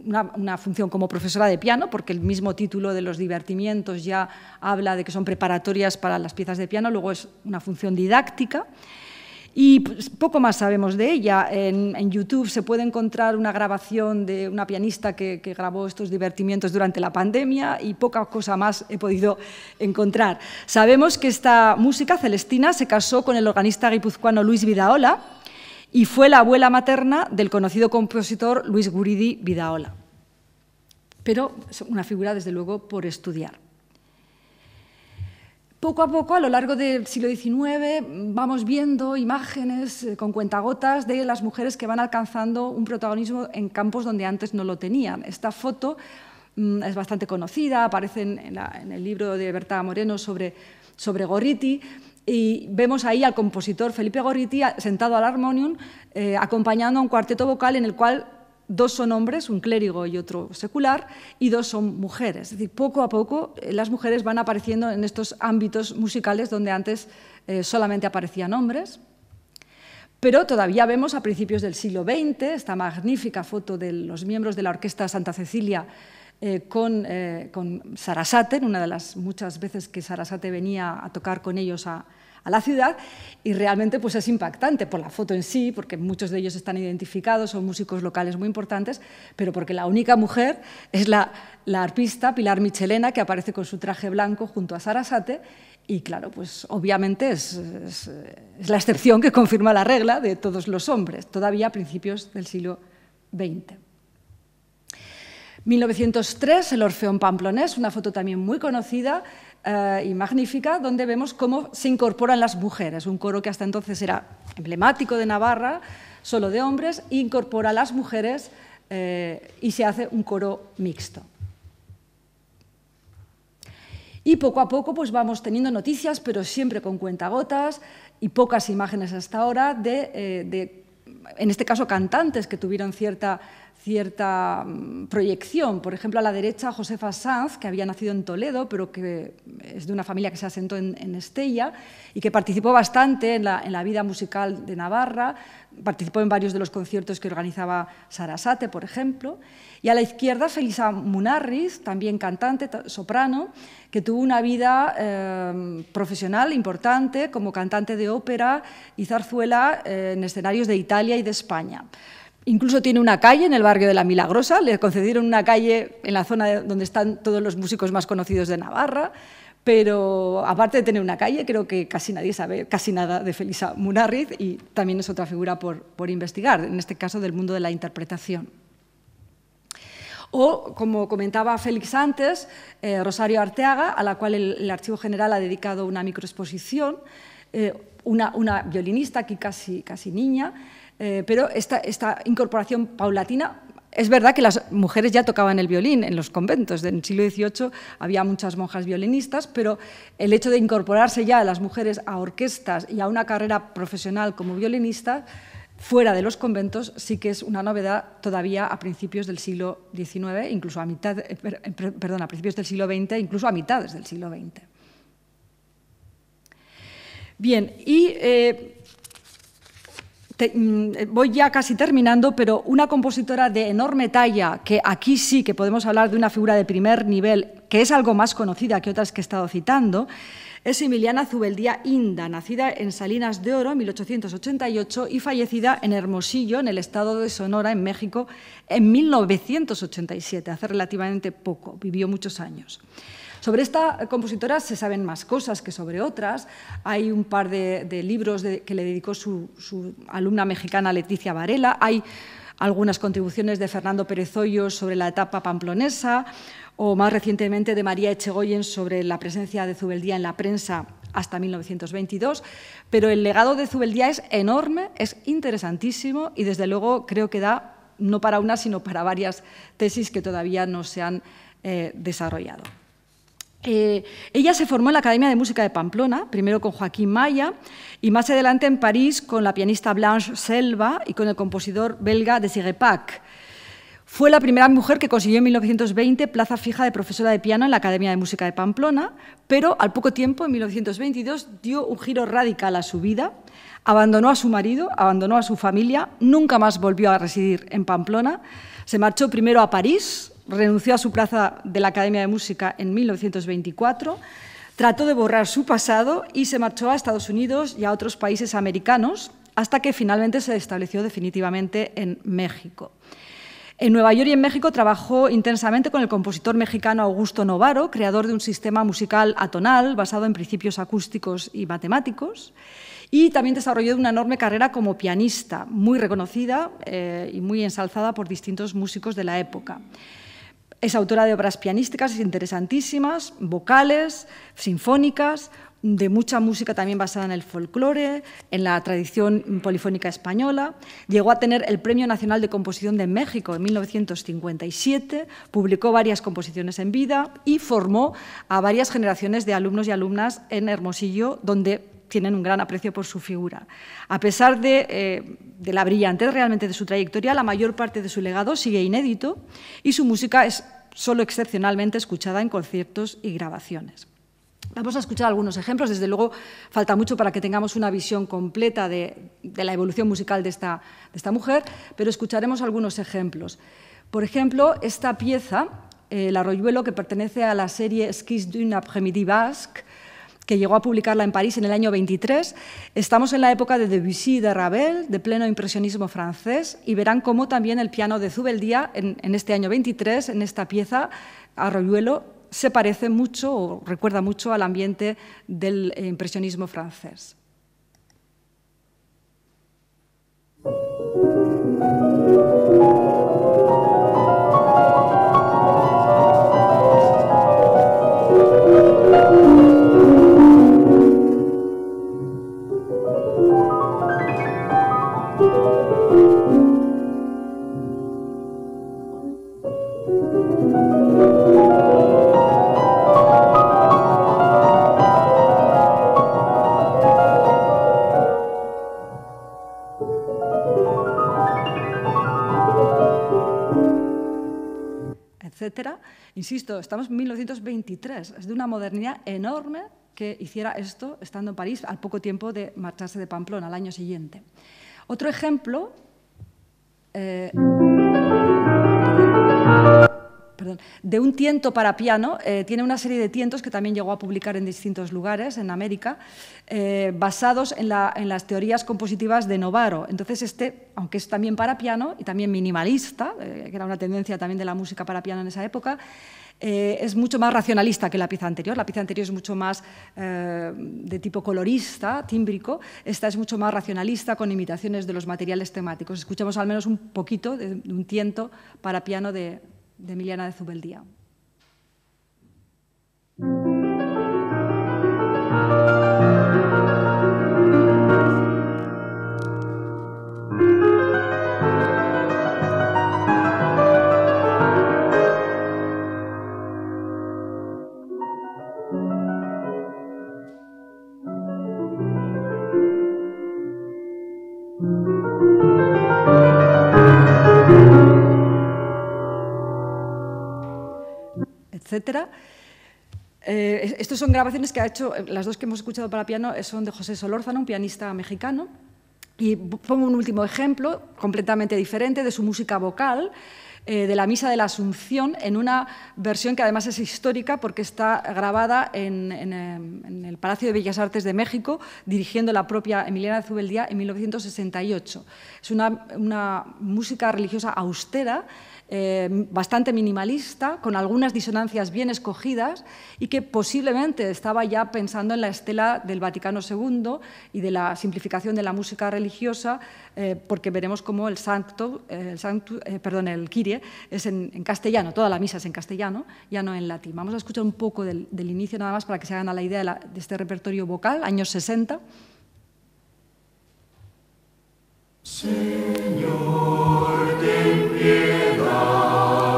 una, una, función como profesora de piano, porque el mismo título de los divertimientos ya habla de que son preparatorias para las piezas de piano, luego es una función didáctica. Y pues, poco más sabemos de ella. En, YouTube se puede encontrar una grabación de una pianista que, grabó estos divertimientos durante la pandemia y poca cosa más he podido encontrar. Sabemos que esta música, Celestina, se casó con el organista guipuzcoano Luis Vidaola y fue la abuela materna del conocido compositor Luis Guridi Vidaola. Pero una figura, desde luego, por estudiar. Poco a poco, a lo largo del siglo XIX, vamos viendo imágenes eh, con cuentagotas de las mujeres que van alcanzando un protagonismo en campos donde antes no lo tenían. Esta foto mm, es bastante conocida, aparece en, el libro de Berta Moreno sobre, sobre Gorriti, y vemos ahí al compositor Felipe Gorriti sentado al armonium, eh, acompañando a un cuarteto vocal en el cual dos son hombres, un clérigo y otro secular, y dos son mujeres. Es decir, poco a poco eh, las mujeres van apareciendo en estos ámbitos musicales donde antes eh, solamente aparecían hombres. Pero todavía vemos a principios del siglo XX esta magnífica foto de los miembros de la Orquesta Santa Cecilia eh, con, con Sarasate, una de las muchas veces que Sarasate venía a tocar con ellos a, a la ciudad y realmente pues es impactante por la foto en sí, porque muchos de ellos están identificados, son músicos locales muy importantes, pero porque la única mujer es la, arpista Pilar Michelena que aparece con su traje blanco junto a Sarasate y claro, pues obviamente es, es la excepción que confirma la regla de todos los hombres, todavía a principios del siglo XX. 1903, el Orfeón Pamplonés, una foto también muy conocida, eh, y magnífica, donde vemos cómo se incorporan las mujeres, un coro que hasta entonces era emblemático de Navarra, solo de hombres, incorpora a las mujeres eh, y se hace un coro mixto. Y poco a poco pues vamos teniendo noticias, pero siempre con cuentagotas y pocas imágenes hasta ahora de eh, en este caso, cantantes que tuvieron cierta cierta mm, proyección. Por ejemplo, a la derecha, Josefa Sanz, que había nacido en Toledo, pero que es de una familia que se asentó en, Estella y que participó bastante en la, vida musical de Navarra, participó en varios de los conciertos que organizaba Sarasate, por ejemplo. Y a la izquierda, Felisa Munarriz, también cantante, soprano, que tuvo una vida em, profesional importante como cantante de ópera y zarzuela eh, en escenarios de Italia y de España. Incluso tiene una calle en el barrio de La Milagrosa, le concedieron una calle en la zona donde están todos los músicos más conocidos de Navarra, pero aparte de tener una calle, creo que casi nadie sabe casi nada de Felisa Munarriz y también es otra figura por, investigar, en este caso del mundo de la interpretación. O, como comentaba Félix antes, eh, Rosario Arteaga, a la cual el, Archivo General ha dedicado una microexposición, eh, una, violinista aquí casi niña, eh, pero esta, incorporación paulatina es verdad que las mujeres ya tocaban el violín en los conventos. En el siglo XVIII había muchas monjas violinistas, pero el hecho de incorporarse ya a las mujeres a orquestas y a una carrera profesional como violinista fuera de los conventos sí que es una novedad todavía a principios del siglo XIX, incluso a mitad, eh, eh, perdón, a principios del siglo XX, incluso a mitades del siglo XX. Bien, y Mm, voy ya casi terminando, pero una compositora de enorme talla, que aquí sí que podemos hablar de una figura de primer nivel, que es algo más conocida que otras que he estado citando, es Emiliana Zubeldía Inda, nacida en Salinas de Oro en 1888 y fallecida en Hermosillo, en el estado de Sonora, en México, en 1987, hace relativamente poco, vivió muchos años. Sobre esta compositora se saben más cosas que sobre otras. Hay un par de, libros que le dedicó su, alumna mexicana Leticia Varela. Hay algunas contribuciones de Fernando Pérez sobre la etapa pamplonesa o más recientemente de María Echegoyen sobre la presencia de Zubeldía en la prensa hasta 1922, pero el legado de Zubeldía es enorme, es interesantísimo y desde luego creo que da no para una, sino para varias tesis que todavía no se han eh, desarrollado. Eh, ella se formó en la Academia de Música de Pamplona, primero con Joaquín Maya y más adelante en París con la pianista Blanche Selva y con el compositor belga Desiré Pac. Fue la primera mujer que consiguió en 1920 plaza fija de profesora de piano en la Academia de Música de Pamplona, pero al poco tiempo, en 1922, dio un giro radical a su vida, abandonó a su marido, abandonó a su familia, nunca más volvió a residir en Pamplona, se marchó primero a París, renunció a su plaza de la Academia de Música en 1924, trató de borrar su pasado y se marchó a Estados Unidos y a otros países americanos hasta que finalmente se estableció definitivamente en México. En Nueva York y en México trabajó intensamente con el compositor mexicano Augusto Novaro, creador de un sistema musical atonal basado en principios acústicos y matemáticos, y también desarrolló una enorme carrera como pianista, muy reconocida eh, y muy ensalzada por distintos músicos de la época. Es autora de obras pianísticas interesantísimas, vocales, sinfónicas, de mucha música también basada en el folclore, en la tradición polifónica española. Llegó a tener el Premio Nacional de Composición de México en 1957, publicó varias composiciones en vida y formó a varias generaciones de alumnos y alumnas en Hermosillo, donde tienen un gran aprecio por su figura. A pesar eh, de, la brillantez realmente de su trayectoria, la mayor parte de su legado sigue inédito y su música es solo excepcionalmente escuchada en conciertos y grabaciones. Vamos a escuchar algunos ejemplos. Desde luego, falta mucho para que tengamos una visión completa de, la evolución musical de esta, mujer, pero escucharemos algunos ejemplos. Por ejemplo, esta pieza el eh, arroyuelo que pertenece a la serie Skis d'une après-midi basque, que llegó a publicarla en París en el año 23. Estamos en la época de Debussy de Ravel, de pleno impresionismo francés, y verán cómo también el piano de Zubeldía, en, en este año 23, en esta pieza, Arroyuelo, se parece mucho o recuerda mucho al ambiente del eh, impresionismo francés. Insisto, estamos en 1923, es de una modernidad enorme que hiciera esto estando en París al poco tiempo de marcharse de Pamplona, al año siguiente. Otro ejemplo... Eh, de un tiento para piano, eh, tiene una serie de tientos que también llegó a publicar en distintos lugares en América, eh, basados en, las teorías compositivas de Novaro. Entonces, este, aunque es también para piano y también minimalista, eh, que era una tendencia también de la música para piano en esa época, es mucho más racionalista que la pieza anterior. La pieza anterior es mucho más de tipo colorista, tímbrico. Esta es mucho más racionalista, con imitaciones de los materiales temáticos. Escuchamos al menos un poquito de un tiento para piano de, de Emiliana de Zubeldía. Eh, estas son grabaciones que ha hecho, eh, las dos que hemos escuchado para piano eh, son de José Solórzano, un pianista mexicano. Y pongo un último ejemplo, completamente diferente, de su música vocal. Eh, de la Misa de la Asunción en una versión que además es histórica porque está grabada en, em, el Palacio de Bellas Artes de México, dirigiendo la propia Emiliana Zubeldía en 1968. Es una, música religiosa austera. Em, bastante minimalista, con algunas disonancias bien escogidas y que posiblemente estaba ya pensando en la estela del Vaticano II y de la simplificación de la música religiosa, eh, porque veremos cómo el, santo, el, santo, eh, perdón, el Kyrie es en, castellano, toda la misa es en castellano, ya no en latín. Vamos a escuchar un poco del, inicio nada más para que se hagan a la idea de, este repertorio vocal, años 60. Señor, ten piedad.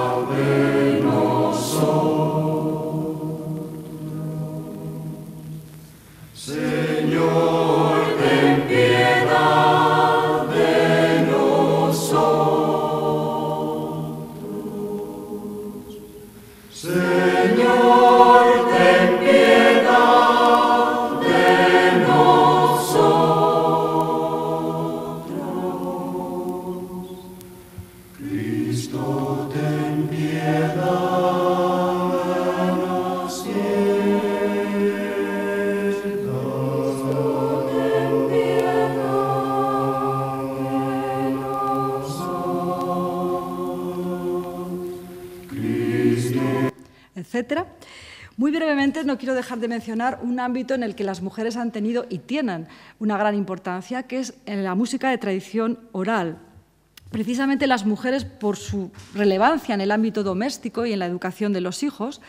Cristo, etcétera. Muy brevemente, no quiero dejar de mencionar un ámbito en el que las mujeres han tenido y tienen una gran importancia, que es en la música de tradición oral. Precisamente las mujeres, por su relevancia en el ámbito doméstico y en la educación de los hijos,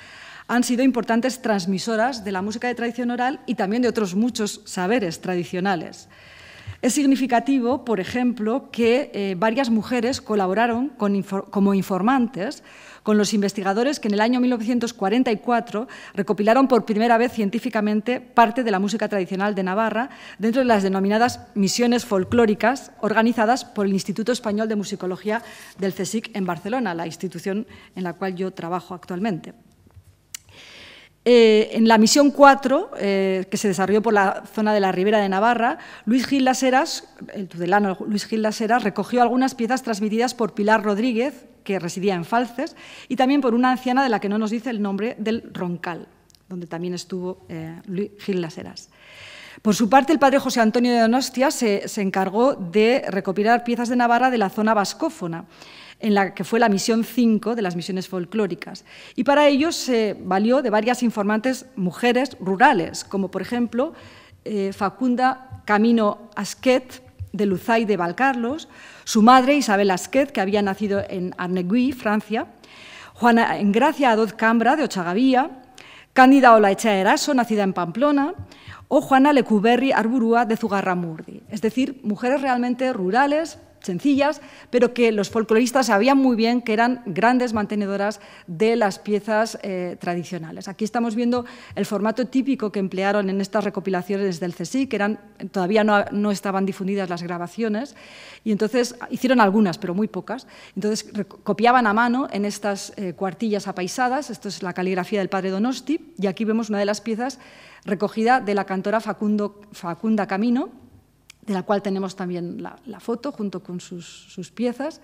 han sido importantes transmisoras de la música de tradición oral y también de otros muchos saberes tradicionales. Es significativo, por ejemplo, que eh, varias mujeres colaboraron como informantes con los investigadores que en el año 1944 recopilaron por primera vez científicamente parte de la música tradicional de Navarra dentro de las denominadas misiones folclóricas organizadas por el Instituto Español de Musicología del CSIC en Barcelona, la institución en la cual yo trabajo actualmente. Eh, en la misión 4, eh, que se desarrolló por la zona de la Ribera de Navarra, Luis Gil Las el tudelano Luis Gil Laseras, recogió algunas piezas transmitidas por Pilar Rodríguez, que residía en Falces, y también por una anciana de la que no nos dice el nombre, del Roncal, donde también estuvo eh, Luis Gil Laseras. Por su parte, el padre José Antonio de Donostia se, se encargó de recopilar piezas de Navarra de la zona vascófona en la que fue la misión 5 de las misiones folclóricas. Y para ello se valió de varias informantes mujeres rurales, como por ejemplo eh, Facunda Camino Asquet, de Luzay de Valcarlos, su madre Isabel Asquet, que había nacido en Arnegui, Francia, Juana Engracia Adod Cambra, de Ochagavía, Cándida Olaecha Eraso, nacida en Pamplona, o Juana Lecuberri Arburúa, de Zugarramurdi. Es decir, mujeres realmente rurales, sencillas, pero que los folcloristas sabían muy bien que eran grandes mantenedoras de las piezas eh, tradicionales. Aquí estamos viendo el formato típico que emplearon en estas recopilaciones del CSI, que eran, todavía no, estaban difundidas las grabaciones, y entonces hicieron algunas, pero muy pocas. Entonces copiaban a mano en estas eh, cuartillas apaisadas, esto es la caligrafía del padre Donosti, y aquí vemos una de las piezas recogida de la cantora Facunda Camino, de la cual tenemos también la, foto junto con sus, piezas,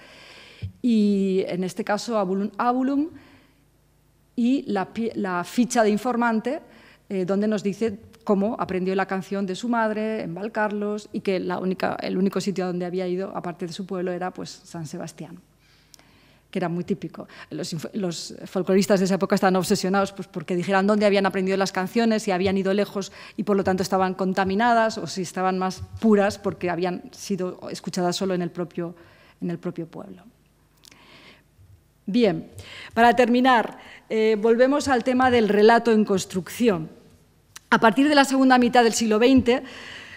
y en este caso Abulum, y la, ficha de informante, eh, donde nos dice cómo aprendió la canción de su madre en Valcarlos y que la única, el único sitio donde había ido, aparte de su pueblo, era pues, San Sebastián que era muy típico. Los, folcloristas de esa época estaban obsesionados pues, porque dijeran dónde habían aprendido las canciones, si habían ido lejos y por lo tanto estaban contaminadas o si estaban más puras porque habían sido escuchadas solo en el propio, en el propio pueblo. Bien, para terminar, eh, volvemos al tema del relato en construcción. A partir de la segunda mitad del siglo XX,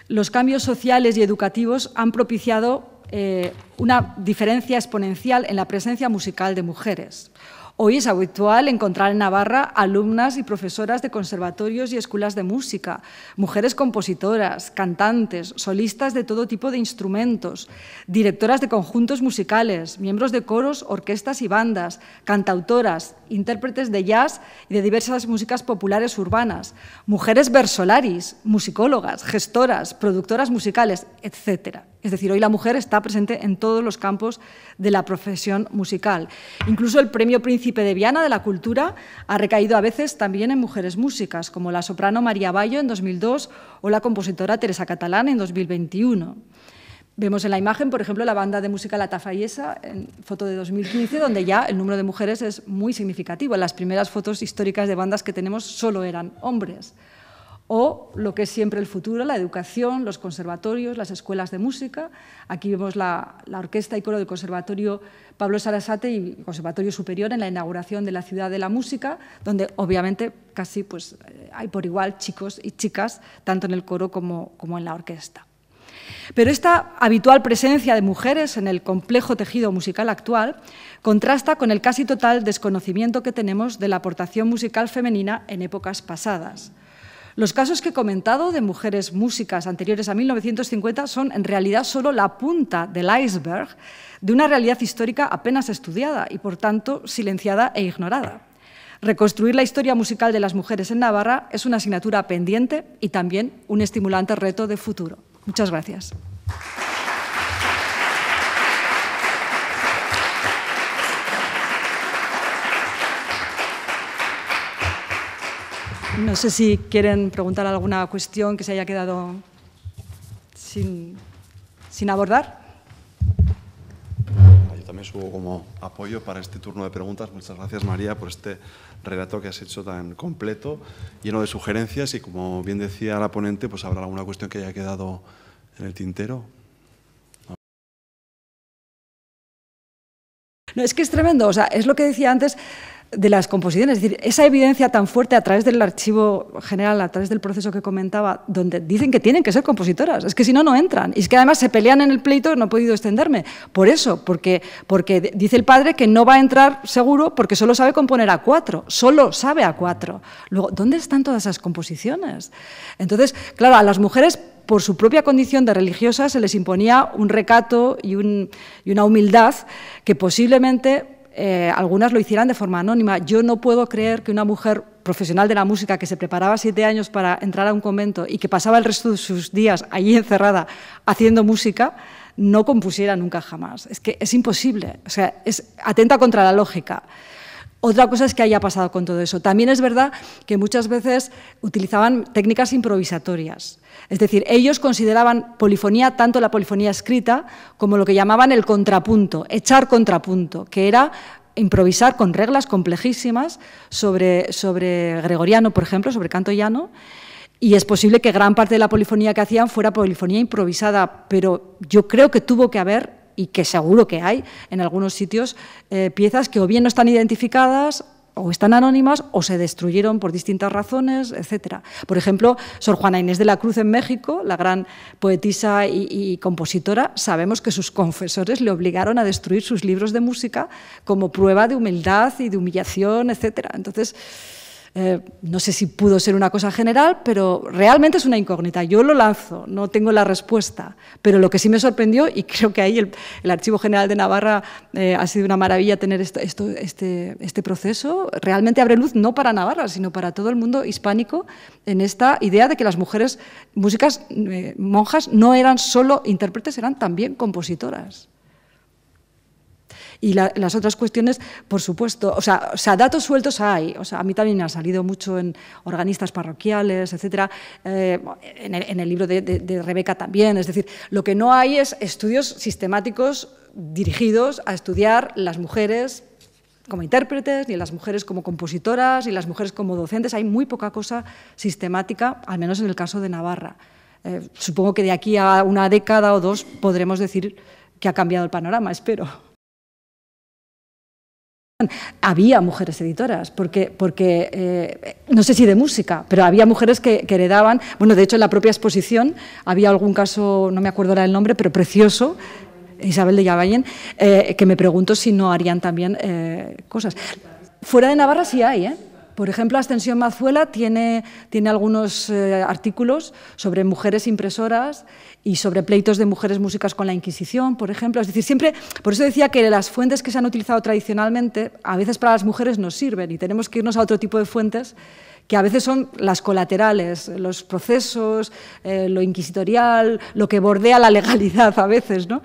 los cambios sociales y educativos han propiciado eh, una diferencia exponencial en la presencia musical de mujeres. Hoy es habitual encontrar en Navarra alumnas y profesoras de conservatorios y escuelas de música, mujeres compositoras, cantantes, solistas de todo tipo de instrumentos, directoras de conjuntos musicales, miembros de coros, orquestas y bandas, cantautoras, intérpretes de jazz y de diversas músicas populares urbanas, mujeres versolaris, musicólogas, gestoras, productoras musicales, etcétera. Es decir, hoy la mujer está presente en todos los campos de la profesión musical. Incluso el Premio Príncipe de Viana de la Cultura ha recaído a veces también en mujeres músicas, como la soprano María Bayo en 2002 o la compositora Teresa Catalán en 2021. Vemos en la imagen, por ejemplo, la banda de música La Tafayesa, en foto de 2015, donde ya el número de mujeres es muy significativo. En las primeras fotos históricas de bandas que tenemos solo eran hombres o lo que es siempre el futuro, la educación, los conservatorios, las escuelas de música. Aquí vemos la, orquesta y coro del Conservatorio Pablo Sarasate y Conservatorio Superior en la inauguración de la Ciudad de la Música, donde obviamente casi pues, eh, hay por igual chicos y chicas, tanto en el coro como en la orquesta. Pero esta habitual presencia de mujeres en el complejo tejido musical actual contrasta con el casi total desconocimiento que tenemos de la aportación musical femenina en épocas pasadas. Los casos que he comentado de mujeres músicas anteriores a 1950 son en realidad solo la punta del iceberg de una realidad histórica apenas estudiada y, por tanto, silenciada e ignorada. Reconstruir la historia musical de las mujeres en Navarra es una asignatura pendiente y también un estimulante reto de futuro. Muchas gracias. No sé si quieren preguntar alguna cuestión que se haya quedado sin, abordar. Ah, yo también subo como apoyo para este turno de preguntas. Muchas gracias, María, por este relato que has hecho tan completo, lleno de sugerencias y, como bien decía la ponente, pues habrá alguna cuestión que haya quedado en el tintero. es que es tremendo, es lo que decía antes, de las composiciones. Es decir, esa evidencia tan fuerte a través del archivo general, a través del proceso que comentaba, donde dicen que tienen que ser compositoras. Es que si no, no entran. Y es que además se pelean en el pleito, no he podido extenderme. Por eso, porque, porque dice el padre que no va a entrar seguro porque solo sabe componer a cuatro. Solo sabe a cuatro. Luego, ¿dónde están todas esas composiciones? Entonces, claro, a las mujeres por su propia condición de religiosa se les imponía un recato y, y una humildad que posiblemente eh, algunas lo hicieran de forma anónima. Yo no puedo creer que una mujer profesional de la música que se preparaba siete años para entrar a un convento y que pasaba el resto de sus días allí encerrada haciendo música, no compusiera nunca jamás. Es que es imposible, o sea, es atenta contra la lógica. Otra cosa es que haya pasado con todo eso. También es verdad que muchas veces utilizaban técnicas improvisatorias. Es decir, ellos consideraban polifonía tanto la polifonía escrita como lo que llamaban el contrapunto, echar contrapunto, que era improvisar con reglas complejísimas sobre, sobre gregoriano, por ejemplo, sobre canto llano. Y es posible que gran parte de la polifonía que hacían fuera polifonía improvisada, pero yo creo que tuvo que haber y que seguro que hay en algunos sitios eh, piezas que o bien no están identificadas o están anónimas o se destruyeron por distintas razones, etc. Por ejemplo, Sor Juana Inés de la Cruz en México, la gran poetisa y, compositora, sabemos que sus confesores le obligaron a destruir sus libros de música como prueba de humildad y de humillación, etc. Entonces, eh, no sé si pudo ser una cosa general, pero realmente es una incógnita. Yo lo lanzo, no tengo la respuesta. Pero lo que sí me sorprendió, y creo que ahí el, Archivo General de Navarra eh, ha sido una maravilla tener este, este, proceso, realmente abre luz no para Navarra, sino para todo el mundo hispánico en esta idea de que las mujeres músicas, eh, monjas, no eran solo intérpretes, eran también compositoras. Y las otras cuestiones, por supuesto, o sea, sea, datos sueltos hay. O sea, a mí también me han salido mucho en organistas parroquiales, etcétera, eh, en, el, libro de, Rebeca también. Es decir, lo que no hay es estudios sistemáticos dirigidos a estudiar las mujeres como intérpretes, ni las mujeres como compositoras, ni las mujeres como docentes. Hay muy poca cosa sistemática, al menos en el caso de Navarra. Eh, supongo que de aquí a una década o dos podremos decir que ha cambiado el panorama, espero. Había mujeres editoras, porque, porque eh, no sé si de música, pero había mujeres que, heredaban, bueno, de hecho en la propia exposición había algún caso, no me acuerdo ahora el nombre, pero precioso, Isabel de Yavallen, eh, que me pregunto si no harían también eh, cosas. Fuera de Navarra sí hay, ¿eh? Por ejemplo, Ascensión Mazuela tiene, tiene algunos eh, artículos sobre mujeres impresoras y sobre pleitos de mujeres músicas con la Inquisición, por ejemplo. Es decir, siempre, por eso decía que las fuentes que se han utilizado tradicionalmente a veces para las mujeres no sirven y tenemos que irnos a otro tipo de fuentes que a veces son las colaterales, los procesos, eh, lo inquisitorial, lo que bordea la legalidad a veces, ¿no?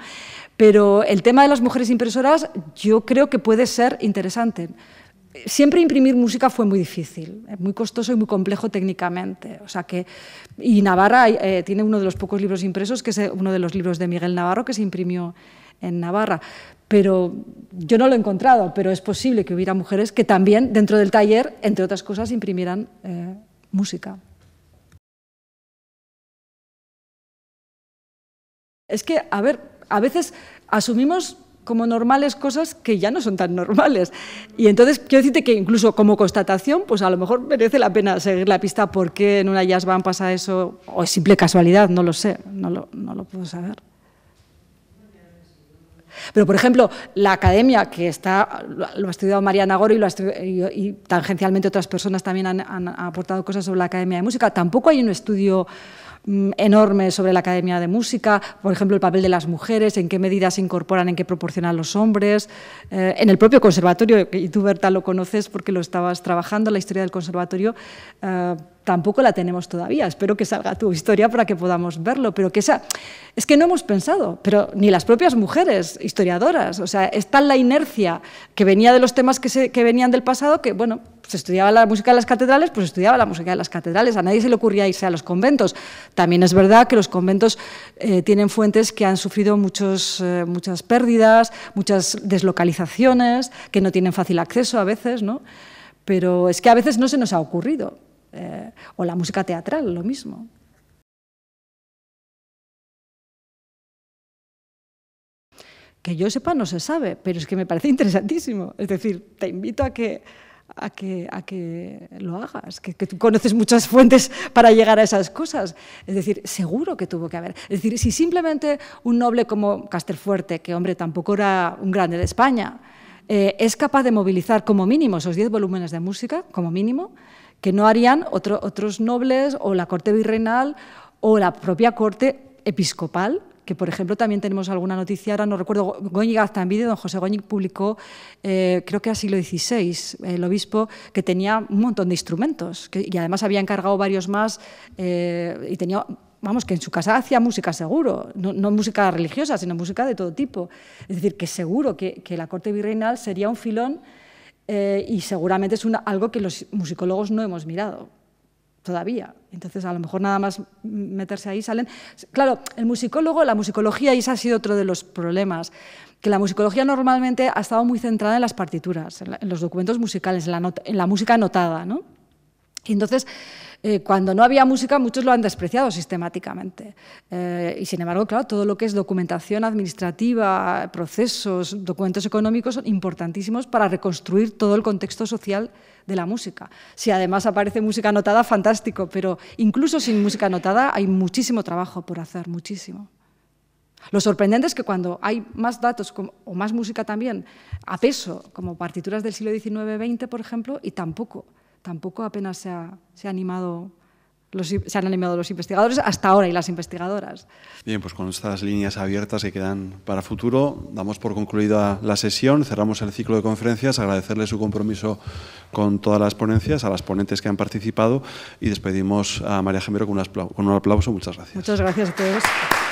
Pero el tema de las mujeres impresoras yo creo que puede ser interesante siempre imprimir música fue muy difícil, eh, muy costoso y muy complejo técnicamente. O sea que, y Navarra eh, tiene uno de los pocos libros impresos, que es eh, uno de los libros de Miguel Navarro que se imprimió en Navarra. Pero yo no lo he encontrado, pero es posible que hubiera mujeres que también dentro del taller, entre otras cosas, imprimieran música. Es que, a ver, a veces asumimos como normales cosas que ya no son tan normales. Y entonces quiero decirte que incluso como constatación, pues a lo mejor merece la pena seguir la pista por qué en una jazz band pasa eso, o es simple casualidad, no lo sé, no lo, no lo puedo saber. Pero, por ejemplo, la academia, que está, lo ha estudiado Mariana Goro y, tangencialmente otras personas también han aportado cosas sobre la Academia de Música, tampoco hay un estudio Mm, enorme sobre la Academia de Música, por ejemplo, el papel de las mujeres, en qué medida se incorporan, en qué proporcionan los hombres, eh, en el propio conservatorio, y tú, Berta, lo conoces porque lo estabas trabajando, la historia del conservatorio. Eh, tampoco la tenemos todavía. Espero que salga tu historia para que podamos verlo, pero que sea, es que no hemos pensado, pero ni las propias mujeres historiadoras, o sea, está la inercia que venía de los temas que, venían del pasado, que bueno, se estudiaba la música de las catedrales, pues estudiaba la música de las catedrales, a nadie se le ocurría irse a los conventos. También es verdad que los conventos eh, tienen fuentes que han sufrido muchos, eh, muchas pérdidas, muchas deslocalizaciones, que no tienen fácil acceso a veces, ¿no? Pero es que a veces no se nos ha ocurrido. Eh, o la música teatral, lo mismo. Que yo sepa no se sabe, pero es que me parece interesantísimo. Es decir, te invito a que, lo hagas, que, tú conoces muchas fuentes para llegar a esas cosas. Es decir, seguro que tuvo que haber. Es decir, si simplemente un noble como Castelfuerte, que hombre tampoco era un grande de España, eh, es capaz de movilizar como mínimo esos 10 volúmenes de música, como mínimo, que no harían otros nobles o la corte virreinal o la propia corte episcopal, que por ejemplo también tenemos alguna noticia, ahora no recuerdo, en vídeo don José Goñig publicó, eh, creo que era siglo XVI, el obispo, que tenía un montón de instrumentos, y además había encargado varios más, eh, y tenía, vamos, que en su casa hacía música seguro, no, música religiosa, sino música de todo tipo. Es decir, que seguro que, que la corte virreinal sería un filón eh, y seguramente es algo que los musicólogos no hemos mirado todavía. Entonces, a lo mejor nada más meterse ahí salen. Claro, el musicólogo, la musicología, y ese ha sido otro de los problemas, que la musicología normalmente ha estado muy centrada en las partituras, en, los documentos musicales, en la, música anotada, Y entonces, eh, cuando no había música muchos lo han despreciado sistemáticamente. Eh, y sin embargo, claro, todo lo que es documentación administrativa, procesos, documentos económicos son importantísimos para reconstruir todo el contexto social de la música. Si además aparece música anotada, fantástico, pero incluso sin música anotada hay muchísimo trabajo por hacer, muchísimo. Lo sorprendente es que cuando hay más datos o más música también a peso, como partituras del siglo XIX-XX, por ejemplo, y tampoco tampoco apenas se, ha, se animado se han animado los investigadores hasta ahora y las investigadoras. Bien, pues con estas líneas abiertas que quedan para futuro, damos por concluida la sesión, cerramos el ciclo de conferencias, agradecerle su compromiso con todas las ponencias, a las ponentes que han participado y despedimos a María Gemero con un aplauso. Muchas gracias. Muchas gracias a todos.